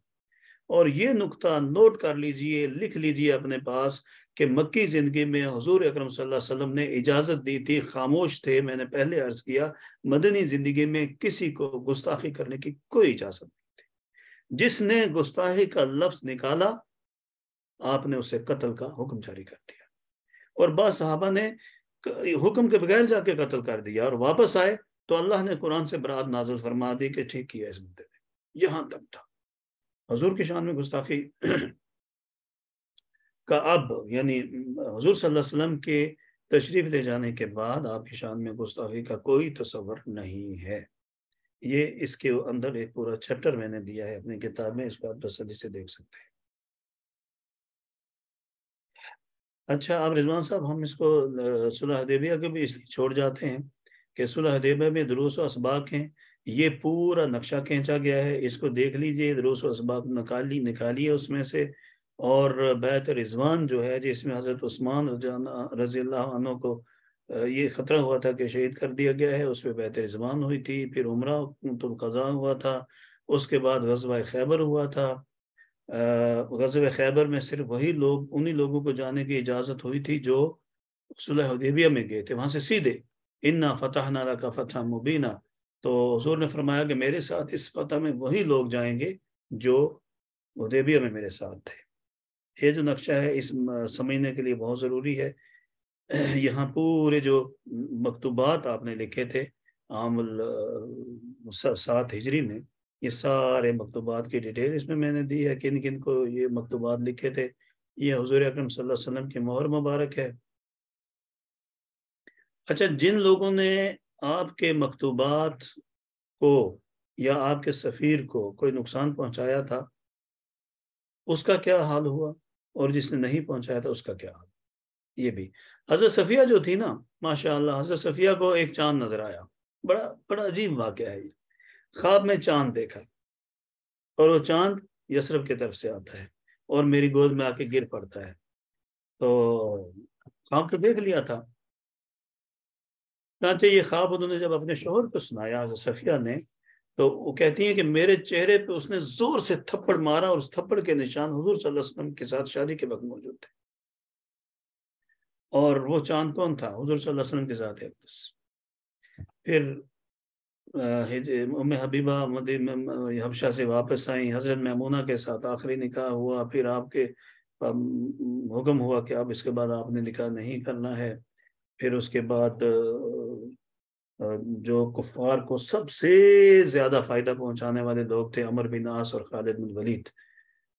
और ये नुकता नोट कर लीजिए लिख लीजिए अपने पास कि मक्की ज़िंदगी में हजूर अक्रम वसल्लम ने इजाज़त दी थी खामोश थे मैंने पहले अर्ज़ किया मदनी ज़िंदगी में किसी को गुस्ताखी करने की कोई इजाज़त नहीं थी जिसने गुस्ताखी का लफ्ज़ निकाला आपने उसे कत्ल का हुक्म जारी कर दिया और बाबा ने हुक्म के बगैर जाके कत्ल कर दिया और वापस आए तो अल्लाह ने कुरान से बरात नाजुल फरमा दी कि ठीक किया इस मुद्दे में यहाँ तक था हजूर की शान में गुस्ताखी (clears throat) का अब यानी हजूर सल्लम के तशरीफ ले जाने के बाद आपकी शान में गुस्ताखी का कोई तस्वर नहीं है ये इसके अंदर एक पूरा चैप्टर मैंने दिया है अपनी किताब में इसको आप तसली से देख सकते हैं अच्छा आप रिजवान साहब हम इसको सुलह देविया के भी इसलिए छोड़ जाते हैं कि सुलह हदेबा में दरूस इसबाक हैं ये पूरा नक्शा खींचा गया है इसको देख लीजिए दरूस इसबाक निकाली निकालिए उसमें से और बैत रिजवान जो है जिसमें हज़रत उस्मान रजी अल्लाह को ये ख़तरा हुआ था कि शहीद कर दिया गया है उस पर बैत रिजवान हुई थी फिर उम्र तुलकज़ा तो हुआ था उसके बाद गजब खैबर हुआ था गजब खैबर में सिर्फ वही लोग उन्हीं लोगों को जाने की इजाज़त हुई थी जो सुलह उदेबिया में गए थे वहाँ से सीधे इन्ना फ़तह नाला का फ़तह मुबीना तो हजूर ने फरमाया कि मेरे साथ इस फतह में वही लोग जाएंगे जो उदेबिया में मेरे साथ थे ये जो नक्शा है इस समझने के लिए बहुत ज़रूरी है (clears throat) यहाँ पूरे जो मकतूबात आपने लिखे थे आम सात हिजरी में ये सारे मकतूबात की डिटेल इसमें मैंने दी है किन किन को ये मकतूबात लिखे थे ये हजूर अक्रम सल्लम की मोहर मुबारक है अच्छा जिन लोगों ने आपके मकतूबात को या आपके सफ़ीर को कोई नुकसान पहुंचाया था उसका क्या हाल हुआ और जिसने नहीं पहुंचाया था उसका क्या हाल ये भी हज़रत सफ़िया जो थी ना माशाल्लाह हज़रत सफ़िया को एक चांद नज़र आया बड़ा बड़ा अजीब वाक़ है ये ख्वाब में चांद देखा और वो चांद यसरफ की तरफ से आता है और मेरी गोद में आके गिर पड़ता है तो ख्वाब तो देख लिया था चाँचे ये ख्वाब उन्होंने जब अपने शोहर को सुनाया सफिया ने तो वो कहती हैं कि मेरे चेहरे पे उसने जोर से थप्पड़ मारा और उस थप्पड़ के निशान हजूर सल्लम के साथ शादी के वक्त मौजूद थे और वो चांद कौन था हजूर सल्लम के साथ है बस फिर उम हबीबा हबशा से वापस आई हजरत मैमूना के साथ आखिरी निकाह हुआ फिर आपके हुक्म हुआ कि आप इसके बाद आपने निकाह नहीं करना है फिर उसके बाद जो कुफार को सबसे ज्यादा फायदा पहुंचाने वाले लोग थे अमर बिन आस और खालिद बिन वलीद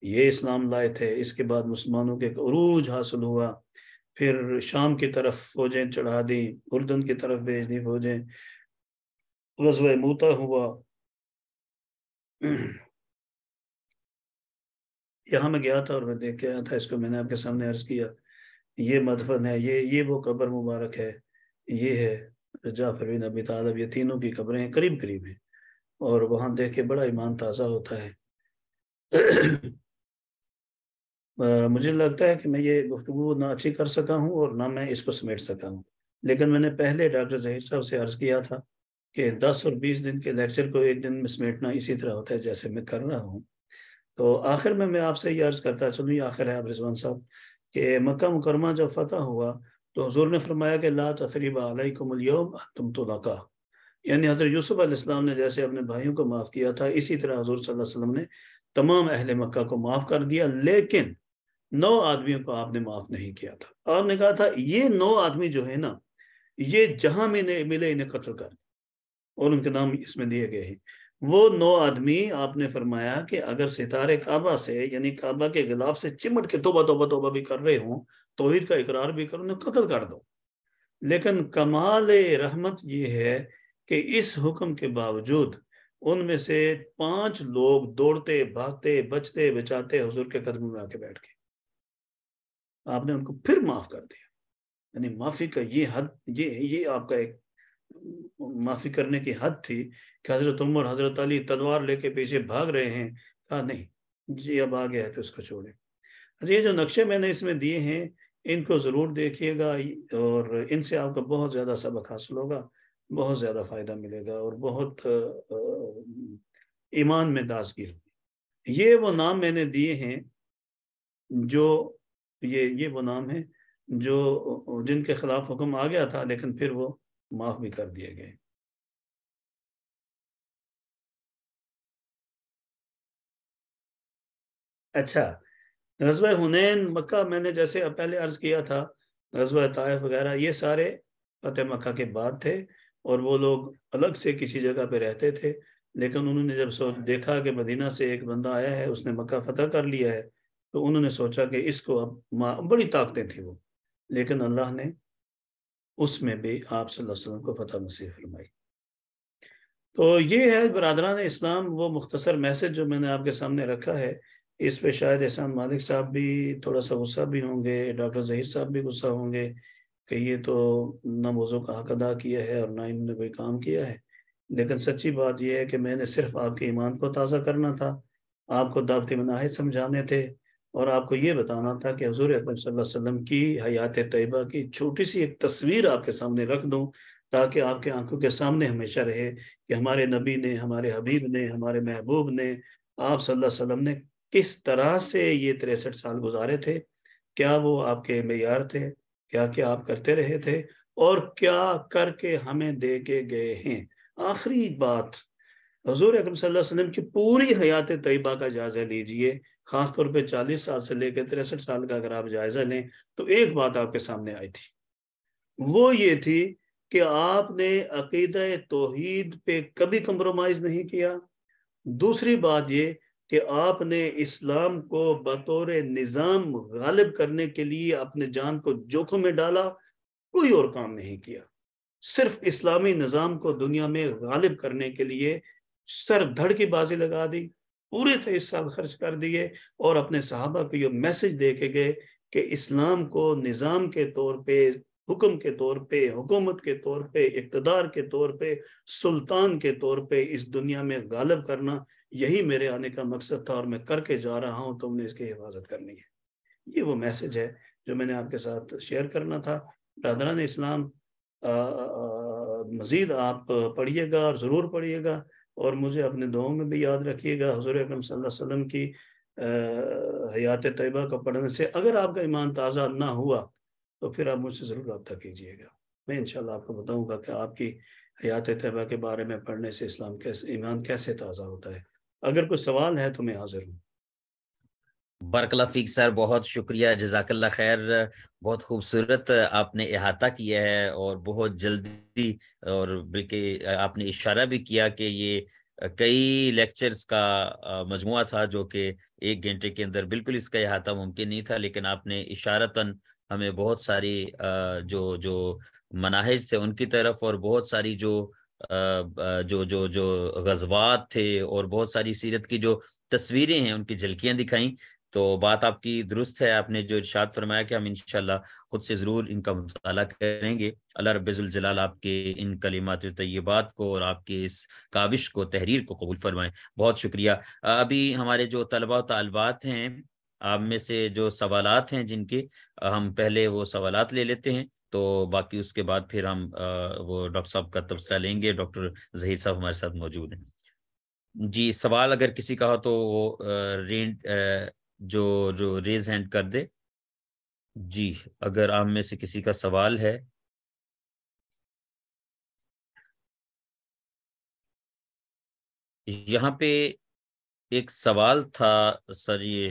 ये इस्लाम लाए थे इसके बाद मुसलमानों के अरूज हासिल हुआ फिर शाम की तरफ फौजें चढ़ा दी उर्दन की तरफ भेज दी फौजें गजब मूता हुआ यहाँ मैं गया था और मैं देख के आया था इसको मैंने आपके सामने अर्ज किया ये मदफन है ये ये वो कब्र मुबारक है ये है जाफर बिन अबी तालब ये तीनों की कब्रें हैं करीब करीब हैं और वहां देख के बड़ा ईमान ताज़ा होता है (clears throat) मुझे लगता है कि मैं ये गुफ्तु ना अच्छी कर सका हूँ और ना मैं इसको समेट सका हूँ लेकिन मैंने पहले डॉक्टर जहीर साहब से अर्ज़ किया था कि 10 और 20 दिन के लेक्चर को एक दिन में समेटना इसी तरह होता है जैसे मैं कर रहा हूँ तो आखिर में मैं आपसे ये अर्ज़ करता चलूँ आखिर है आप रिजवान साहब कि मक्का मुकरमा जब फतह हुआ तो हजूर ने फरमाया कि ला तसरीबाकुमलयम तुम तो लका यानी हज़रत यूसुफ़ अलैहिस्सलाम ने जैसे अपने भाइयों को माफ़ किया था इसी तरह हजूर सल्लल्लाहु अलैहि वसल्लम ने तमाम अहल मक्का को माफ़ कर दिया लेकिन नौ आदमियों को आपने माफ़ नहीं किया था आपने कहा था ये नौ आदमी जो है ना ये जहाँ मिले इन्हें कत्ल कर और उनके नाम इसमें दिए गए हैं वो नौ आदमी आपने फरमाया कि अगर सितारे काबा से यानी काबा के गिलाफ से चिमट के तोबा तोबा तोबा भी कर रहे हों तोहद का इकरार भी करो उन्हें कत्ल कर दो लेकिन कमाल रहमत ये है कि इस हुक्म के बावजूद उनमें से पांच लोग दौड़ते भागते बचते बचाते हजूर के कदम में आके बैठ गए आपने उनको फिर माफ कर दिया यानी माफी का ये हद ये ये आपका एक माफी करने की हद थी कि हजरत उमर हजरत अली तलवार लेके पीछे भाग रहे हैं कहा नहीं जी अब आ गया है तो इसको छोड़े अच्छा, ये जो नक्शे मैंने इसमें दिए हैं इनको ज़रूर देखिएगा और इनसे आपका बहुत ज़्यादा सबक हासिल होगा बहुत ज़्यादा फ़ायदा मिलेगा और बहुत ईमान में दासगी होगी ये वो नाम मैंने दिए हैं जो ये ये वो नाम है जो जिनके खिलाफ हुक्म आ गया था लेकिन फिर वो माफ भी कर दिए गए अच्छा गजब हुनैन मक्का मैंने जैसे पहले अर्ज किया था गजब तायफ वगैरह ये सारे फतेह मक्का के बाद थे और वो लोग अलग से किसी जगह पे रहते थे लेकिन उन्होंने जब सोच देखा कि मदीना से एक बंदा आया है उसने मक्का फतह कर लिया है तो उन्होंने सोचा कि इसको अब बड़ी ताकतें थी वो लेकिन अल्लाह ने उसमें भी आप वसल्लम को फ़तह नसीब फरमाई तो ये है बरदरान इस्लाम वो मुख्तसर मैसेज जो मैंने आपके सामने रखा है इस पे शायद एहसान मालिक साहब भी थोड़ा सा गुस्सा भी होंगे डॉक्टर जहीर साहब भी गुस्सा होंगे कि ये तो ना मौजों का हक अदा किया है और ना इन्होंने कोई काम किया है लेकिन सच्ची बात यह है कि मैंने सिर्फ आपके ईमान को ताज़ा करना था आपको दावती मनाहद समझाने थे और आपको ये बताना था कि हजूर वसल्लम की हयात तयबा की छोटी सी एक तस्वीर आपके सामने रख दूँ ताकि आपके आंखों के सामने हमेशा रहे कि हमारे नबी ने हमारे हबीब ने हमारे महबूब ने आप सल्लल्लाहु अलैहि वसल्लम ने किस तरह से ये तिरसठ साल गुजारे थे क्या वो आपके मैार थे क्या क्या आप करते रहे थे और क्या करके हमें दे के गए हैं आखिरी बात हजूर अकरम सल्लल्लाहु वसल्लम की पूरी हयात तयबा का जायजा लीजिए खासतौर पे 40 साल से लेकर तिरसठ साल का अगर आप जायजा लें तो एक बात आपके सामने आई थी वो ये थी कि आपने अकीद तोहद पे कभी कंप्रोमाइज नहीं किया दूसरी बात ये कि आपने इस्लाम को बतौर निज़ाम गालिब करने के लिए अपने जान को जोखों में डाला कोई और काम नहीं किया सिर्फ इस्लामी निज़ाम को दुनिया में गालिब करने के लिए सर धड़ की बाजी लगा दी पूरे थे इस साल खर्च कर दिए और अपने साहबा को ये मैसेज दे के गए कि इस्लाम को निज़ाम के तौर पे हुक्म के तौर पे हुकूमत के तौर पे इकतदार के तौर पे सुल्तान के तौर पे इस दुनिया में गालब करना यही मेरे आने का मकसद था और मैं करके जा रहा हूँ तुमने इसकी हिफाजत करनी है ये वो मैसेज है जो मैंने आपके साथ शेयर करना था दादरान इस्लाम मजीद आप पढ़िएगा और ज़रूर पढ़िएगा और मुझे अपने दुआओं में भी याद रखिएगा हजूर अकरम वसल्लम की हयात तयबा का पढ़ने से अगर आपका ईमान ताज़ा ना हुआ तो फिर आप मुझसे ज़रूर रब्ता कीजिएगा मैं इनशाला आपको बताऊँगा कि आपकी हयात तयबा के बारे में पढ़ने से इस्लाम कैसे ईमान कैसे ताज़ा होता है अगर कोई सवाल है तो मैं हाजिर हूँ बरकला फीक सर बहुत शुक्रिया जजाकल्ला खैर बहुत खूबसूरत आपने अहाता किया है और बहुत जल्दी और बल्कि आपने इशारा भी किया कि ये कई लेक्चर्स का मजमु था जो कि एक घंटे के अंदर बिल्कुल इसका अहाता मुमकिन नहीं था लेकिन आपने इशारतन हमें बहुत सारी जो जो मनाहज थे उनकी तरफ और बहुत सारी जो जो जो जो गजबात थे और बहुत सारी सीरत की जो तस्वीरें हैं उनकी झलकियां दिखाई तो बात आपकी दुरुस्त है आपने जो इर्शाद फरमाया कि हम इनशाला खुद से ज़रूर इनका मुताला करेंगे अल्लाह रबीजल आपके इन कलिमात तय्यबात को और आपके इस काविश को तहरीर को कबूल फरमाएं बहुत शुक्रिया अभी हमारे जो तलबा तलबात हैं आप में से जो सवाल हैं जिनके हम पहले वो सवालत ले लेते हैं तो बाकी उसके बाद फिर हम वो डॉक्टर साहब का तबसरा लेंगे डॉक्टर जहीर साहब हमारे साथ मौजूद हैं जी सवाल अगर किसी का हो तो वो रेंट जो जो रेज हैंड कर दे जी अगर आप में से किसी का सवाल है यहाँ पे एक सवाल था सर ये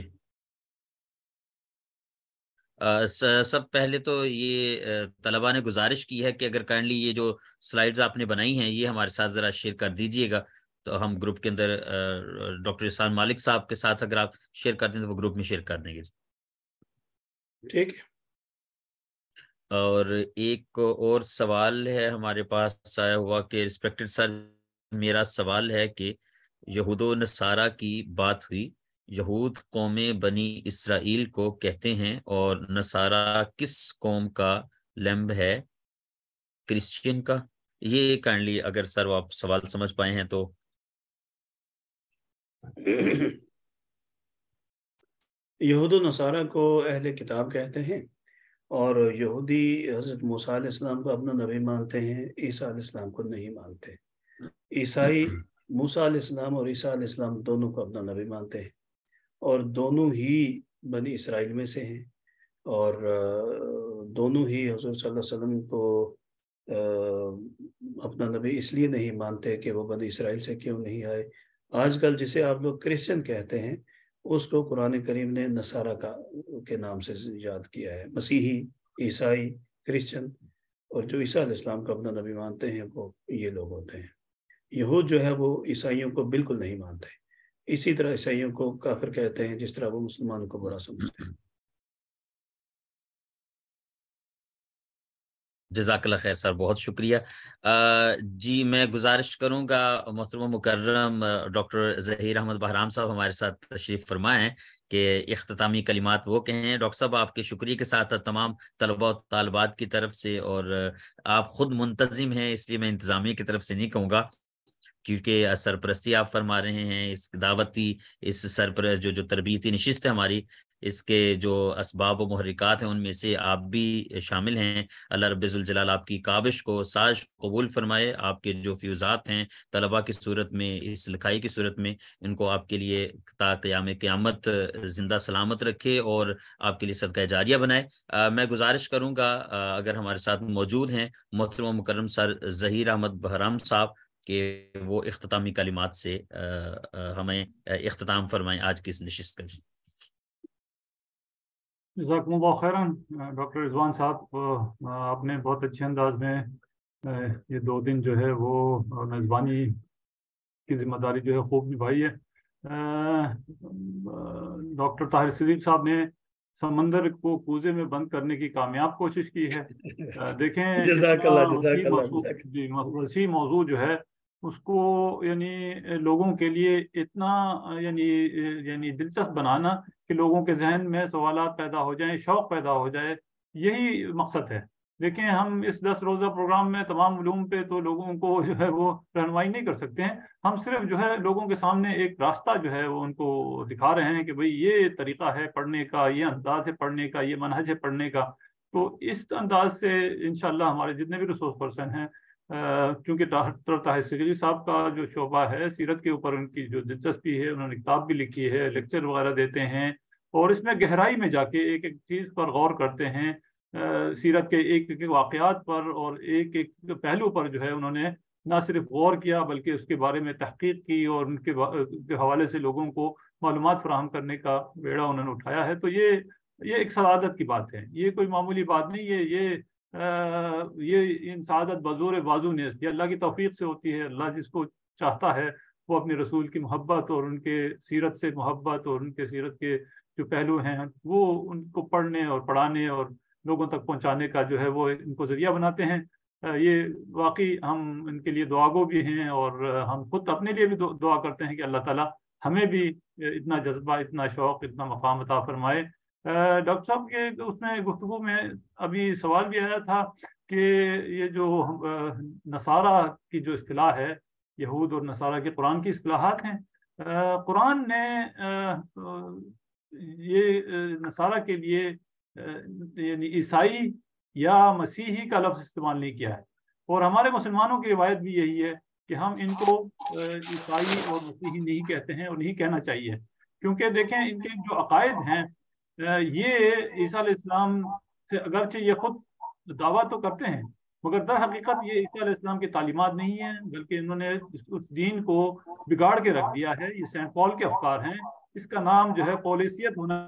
आ, सब पहले तो ये तलबा ने गुजारिश की है कि अगर काइंडली ये जो स्लाइड्स आपने बनाई हैं ये हमारे साथ ज़रा शेयर कर दीजिएगा तो हम ग्रुप के अंदर डॉक्टर इसान मालिक साहब के साथ अगर आप शेयर कर दें तो वो ग्रुप में शेयर कर देंगे ठीक और एक और सवाल है हमारे पास आया हुआ कि रिस्पेक्टेड सर मेरा सवाल है कि यहूद नसारा की बात हुई यहूद कौमें बनी इसराइल को कहते हैं और नसारा किस कौम का लम्ब है क्रिश्चियन का ये काइंडली अगर सर आप सवाल समझ पाए हैं तो (coughs) यहूद नसारा को अहल किताब कहते हैं और यहूदी हज़रत मूसा इस्लाम को अपना नबी मानते हैं ईसा इस्लाम को नहीं मानते ईसाई (coughs) मूसा इस्लाम और ईसा इस्लाम दोनों को अपना नबी मानते हैं और दोनों ही बनी इसराइल में से हैं और दोनों ही हजूर वसल्लम को अपना नबी इसलिए नहीं मानते कि वो बनी इसराइल से क्यों नहीं आए आजकल जिसे आप लोग क्रिश्चियन कहते हैं उसको कुरान करीम ने नसारा का के नाम से याद किया है मसीही ईसाई क्रिश्चियन और जो ईसा इस्लाम का अपना नबी मानते हैं वो ये लोग होते हैं यहूद जो है वो ईसाइयों को बिल्कुल नहीं मानते इसी तरह ईसाइयों को काफिर कहते हैं जिस तरह वो मुसलमानों को बुरा समझते हैं जजाकला खैर सर बहुत शुक्रिया जी मैं गुजारिश करूँगा मोहतरम मुकर्रम डॉक्टर जहीर अहमद बहराम साहब हमारे साथ तशरीफ़ फरमाएं कि अख्तामी कलिमात वो कहें डॉक्टर साहब आपके शुक्रिया के साथ तमाम तलबा तलबात की तरफ से और आप ख़ुद मुंतजिम हैं इसलिए मैं इंतज़ामिया की तरफ से नहीं कहूँगा क्योंकि सरपरस्ती आप फरमा रहे हैं इस दावती इस सरपर जो जो तरबती नशस्त है हमारी इसके जो इसबाब व महरिकात हैं उनमें से आप भी शामिल हैं अल्लाह रबाल आपकी काविश को साज कबूल फरमाए आपके जो फ्यूज़ात हैं तलबा की सूरत में इस लिखाई की सूरत में इनको आपके लिए ताम क़्यामत ज़िंदा सलामत रखे और आपके लिए सदका जारिया बनाए आ, मैं गुजारिश करूँगा अगर हमारे साथ मौजूद हैं मोहतरम मुकरम सर जहीर अहमद बहराम साहब के वो अख्तामी कलिमात से आ, आ, हमें अख्ताम फरमाएं आज की इस नशस्त का जी जजाकमल्ला खैरन डॉक्टर रिजवान साहब आपने बहुत अच्छे अंदाज में ये दो दिन जो है वो मेज़बानी की जिम्मेदारी जो है खूब निभाई है डॉक्टर ताहिर सदीक साहब ने समंदर को कूजे में बंद करने की कामयाब कोशिश की है देखें (laughs) वसी मौजू जो है उसको यानी लोगों के लिए इतना यानी यानी दिलचस्प बनाना कि लोगों के जहन में सवाल पैदा हो जाए शौक पैदा हो जाए यही मकसद है देखें हम इस दस रोज़ा प्रोग्राम में तमाम उलूम पे तो लोगों को जो है वो रहनमाई नहीं कर सकते हैं हम सिर्फ जो है लोगों के सामने एक रास्ता जो है वो उनको दिखा रहे हैं कि भाई ये तरीका है पढ़ने का ये अंदाज है पढ़ने का ये मनहज है पढ़ने का तो इस अंदाज से इन हमारे जितने भी रिसोर्स पर्सन हैं क्योंकि डॉक्टर ताहिर सिकरी साहब का जो शोबा है सीरत के ऊपर उनकी जो दिलचस्पी है उन्होंने किताब भी लिखी है लेक्चर वगैरह देते हैं और इसमें गहराई में जाके एक एक चीज़ पर गौर करते हैं सीरत के एक एक वाक़ात पर और एक एक पहलू पर जो है उन्होंने ना सिर्फ गौर किया बल्कि उसके बारे में तहकीक की और उनके हवाले से लोगों को मालूम फ्राहम करने का बेड़ा उन्होंने उठाया है तो ये ये एक सलादत की बात है ये कोई मामूली बात नहीं है ये ये इन सदत बजूर बाजू ने ये अल्लाह की तोफ़ी से होती है अल्लाह जिसको चाहता है वो अपने रसूल की मोहब्बत और उनके सीरत से मोहब्बत और उनके सीरत के जो पहलू हैं वो उनको पढ़ने और पढ़ाने और लोगों तक पहुंचाने का जो है वो इनको ज़रिया बनाते हैं ये वाकई हम इनके लिए दुआगो भी हैं और हम खुद अपने लिए भी दुआ करते हैं कि अल्लाह ताला हमें भी इतना जज्बा इतना शौक़ इतना मकाम अता फरमाए डॉक्टर साहब के तो उसमें गुफ्तु में अभी सवाल भी आया था कि ये जो नसारा की जो असलाह है यहूद और नसारा के कुरान की असलाहत हैं कुरान ने ये नसारा के लिए यानी ईसाई या मसीही का लफ्ज़ इस्तेमाल नहीं किया है और हमारे मुसलमानों की रिवायत भी यही है कि हम इनको ईसाई और मसीही नहीं कहते हैं और नहीं कहना चाहिए क्योंकि देखें इनके जो अकायद हैं ये ईसा इस्लाम से अगरचे ये खुद दावा तो करते हैं मगर दर हकीकत ये ईसा इस्लाम की तालीमत नहीं है बल्कि इन्होंने उस दीन को बिगाड़ के रख दिया है ये सेंट पॉल के अफकार हैं इसका नाम जो है पॉलिसियत होना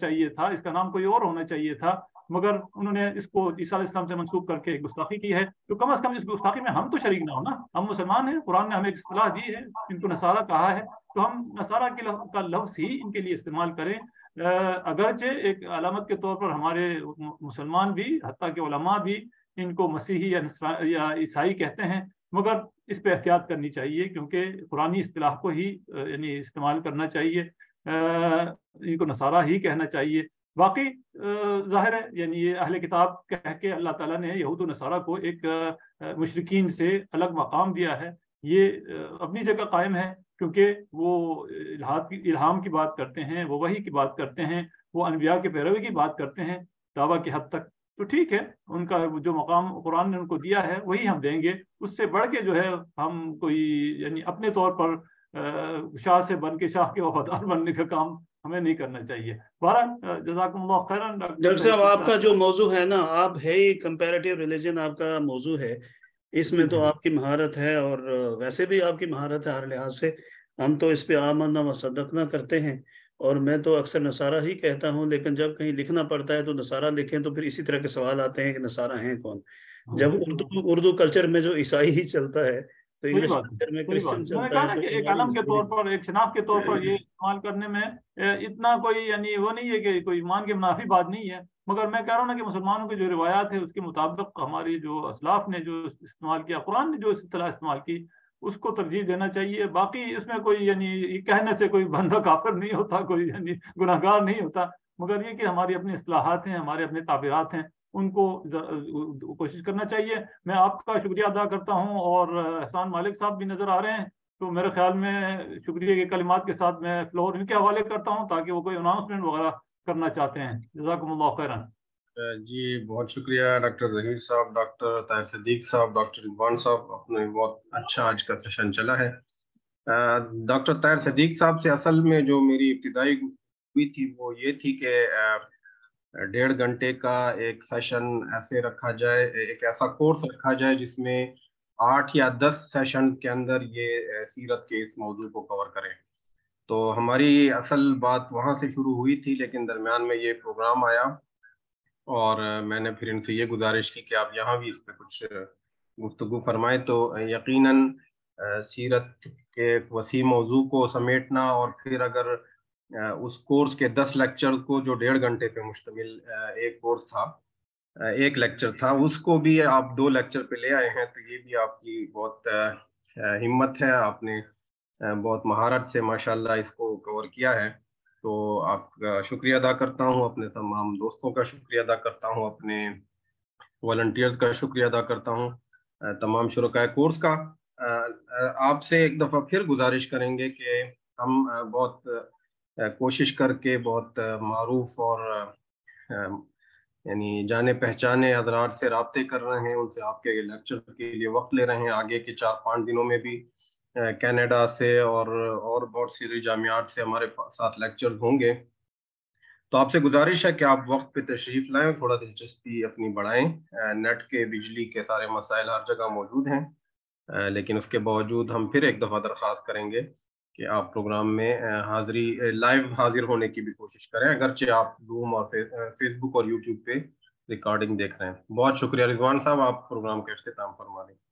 चाहिए था इसका नाम कोई और होना चाहिए था मगर उन्होंने इसको ईसा इस्लाम से मनसूख करके गुस्ताखी की है तो कम अज कम इस गुस्ताखी में हम तो शरीक ना हो ना हम मुसलमान हैं कुरान ने हमें एक सलाह दी है इनको नसारा कहा है तो हम नसारा के का लफ्ज़ ही इनके लिए इस्तेमाल करें अगरचे एक अलामत के तौर पर हमारे मुसलमान भी हती के उलमा भी इनको मसीही या ईसाई कहते हैं मगर इस पर एहतियात करनी चाहिए क्योंकि पुरानी असलाह को ही यानी इस्तेमाल करना चाहिए इनको नसारा ही कहना चाहिए बाकी जाहिर है यानी ये अहल किताब कह के अल्लाह ताला ने यहूद नसारा को एक मशरकिन से अलग मकाम दिया है ये अपनी जगह कायम है क्योंकि वो इलाहाद की इल्हाम की बात करते हैं वो वही की बात करते हैं वो अनबिया के पैरवी की बात करते हैं दावा की हद तक तो ठीक है उनका जो मकाम कुरान ने उनको दिया है वही हम देंगे उससे बढ़ के जो है हम कोई यानी अपने तौर पर शाह से बन के शाह के वफादार बनने का काम हमें नहीं करना चाहिए बारह जजाक डॉक्टर साहब आपका जो मौजू है ना आप है ही कंपेरेटिव रिलीजन आपका मौजू है इसमें तो हम्म। आपकी महारत है और वैसे भी आपकी महारत है हर लिहाज से हम तो इस पे आमदना व सदकना करते हैं और मैं तो अक्सर नसारा ही कहता हूँ लेकिन जब कहीं लिखना पड़ता है तो नसारा लिखें तो फिर इसी तरह के सवाल आते हैं कि नसारा हैं कौन जब हाँ, उर्दू हाँ। उर्दू कल्चर में जो ईसाई ही चलता है तो मैंने कहा ना कि एक अलम के तौर पर एक शनाख्त के तौर पर ये (clears throat) इस्तेमाल करने में इतना कोई यानी वो नहीं है कि कोई ईमान के मुनाफी बात नहीं है मगर मैं कह रहा हूँ ना कि मुसलमानों की जो रिवायात है उसके मुताबिक हमारी जो असलाफ ने जो इस्तेमाल किया कुरान ने जो इस तरह इस्तेमाल की उसको तरजीह देना चाहिए बाकी इसमें कोई यानी कहने से कोई बंदा काफर नहीं होता कोई यानी गुनाहगार नहीं होता मगर ये कि हमारी अपनी असलाहत हैं हमारे अपने ताबीरत हैं उनको कोशिश करना चाहिए मैं आपका शुक्रिया अदा करता हूँ और एहसान मालिक साहब भी नजर आ रहे हैं तो मेरे ख्याल में शुक्रिया के कलिमात के साथ मैं फ्लोर इनके हवाले करता हूँ ताकि वो कोई अनाउंसमेंट वगैरह करना चाहते हैं जजाकमल्ला खैरन जी बहुत शुक्रिया डॉक्टर जहीर साहब डॉक्टर ताहिर सदीक साहब डॉक्टर इकबान साहब अपने बहुत अच्छा आज का सेशन चला है डॉक्टर ताहिर सदीक साहब से असल में जो मेरी इब्तदाई हुई थी वो ये थी कि डेढ़ घंटे का एक सेशन ऐसे रखा जाए एक ऐसा कोर्स रखा जाए जिसमें आठ या दस सेशन के अंदर ये सीरत के इस मौजू को कवर करें तो हमारी असल बात वहाँ से शुरू हुई थी लेकिन दरमियान में ये प्रोग्राम आया और मैंने फिर इनसे ये गुजारिश की कि आप यहाँ भी इस पर कुछ गुफ्तु फरमाएं तो यकीनन सीरत के वसी मौजू को समेटना और फिर अगर उस कोर्स के दस लेक्चर को जो डेढ़ घंटे पे मुश्तमिल एक कोर्स था एक लेक्चर था उसको भी आप दो लेक्चर पे ले आए हैं तो ये भी आपकी बहुत हिम्मत है आपने बहुत महारत से माशाल्लाह इसको कवर किया है तो आपका शुक्रिया अदा करता हूँ अपने तमाम दोस्तों का शुक्रिया अदा करता हूँ अपने वॉल्टियर्स का शुक्रिया अदा करता हूँ तमाम शुरा कोर्स का आपसे एक दफ़ा फिर गुजारिश करेंगे कि हम बहुत कोशिश करके बहुत मरूफ और यानी जाने पहचाने हजरात से रबते कर रहे हैं उनसे आपके लेक्चर के लिए वक्त ले रहे हैं आगे के चार पाँच दिनों में भी कनाडा से और और बहुत सी जामियात से हमारे साथ लेक्चर होंगे तो आपसे गुजारिश है कि आप वक्त पे तशरीफ लाएं थोड़ा दिलचस्पी अपनी बढ़ाएं नेट के बिजली के सारे मसाइल हर जगह मौजूद हैं लेकिन उसके बावजूद हम फिर एक दफ़ा दरख्वास्त करेंगे कि आप प्रोग्राम में हाजिरी लाइव हाजिर होने की भी कोशिश करें अगरचे आप जूम और फेसबुक और यूट्यूब पे रिकॉर्डिंग देख रहे हैं बहुत शुक्रिया रिजवान साहब आप प्रोग्राम का अख्ताम फरमा दें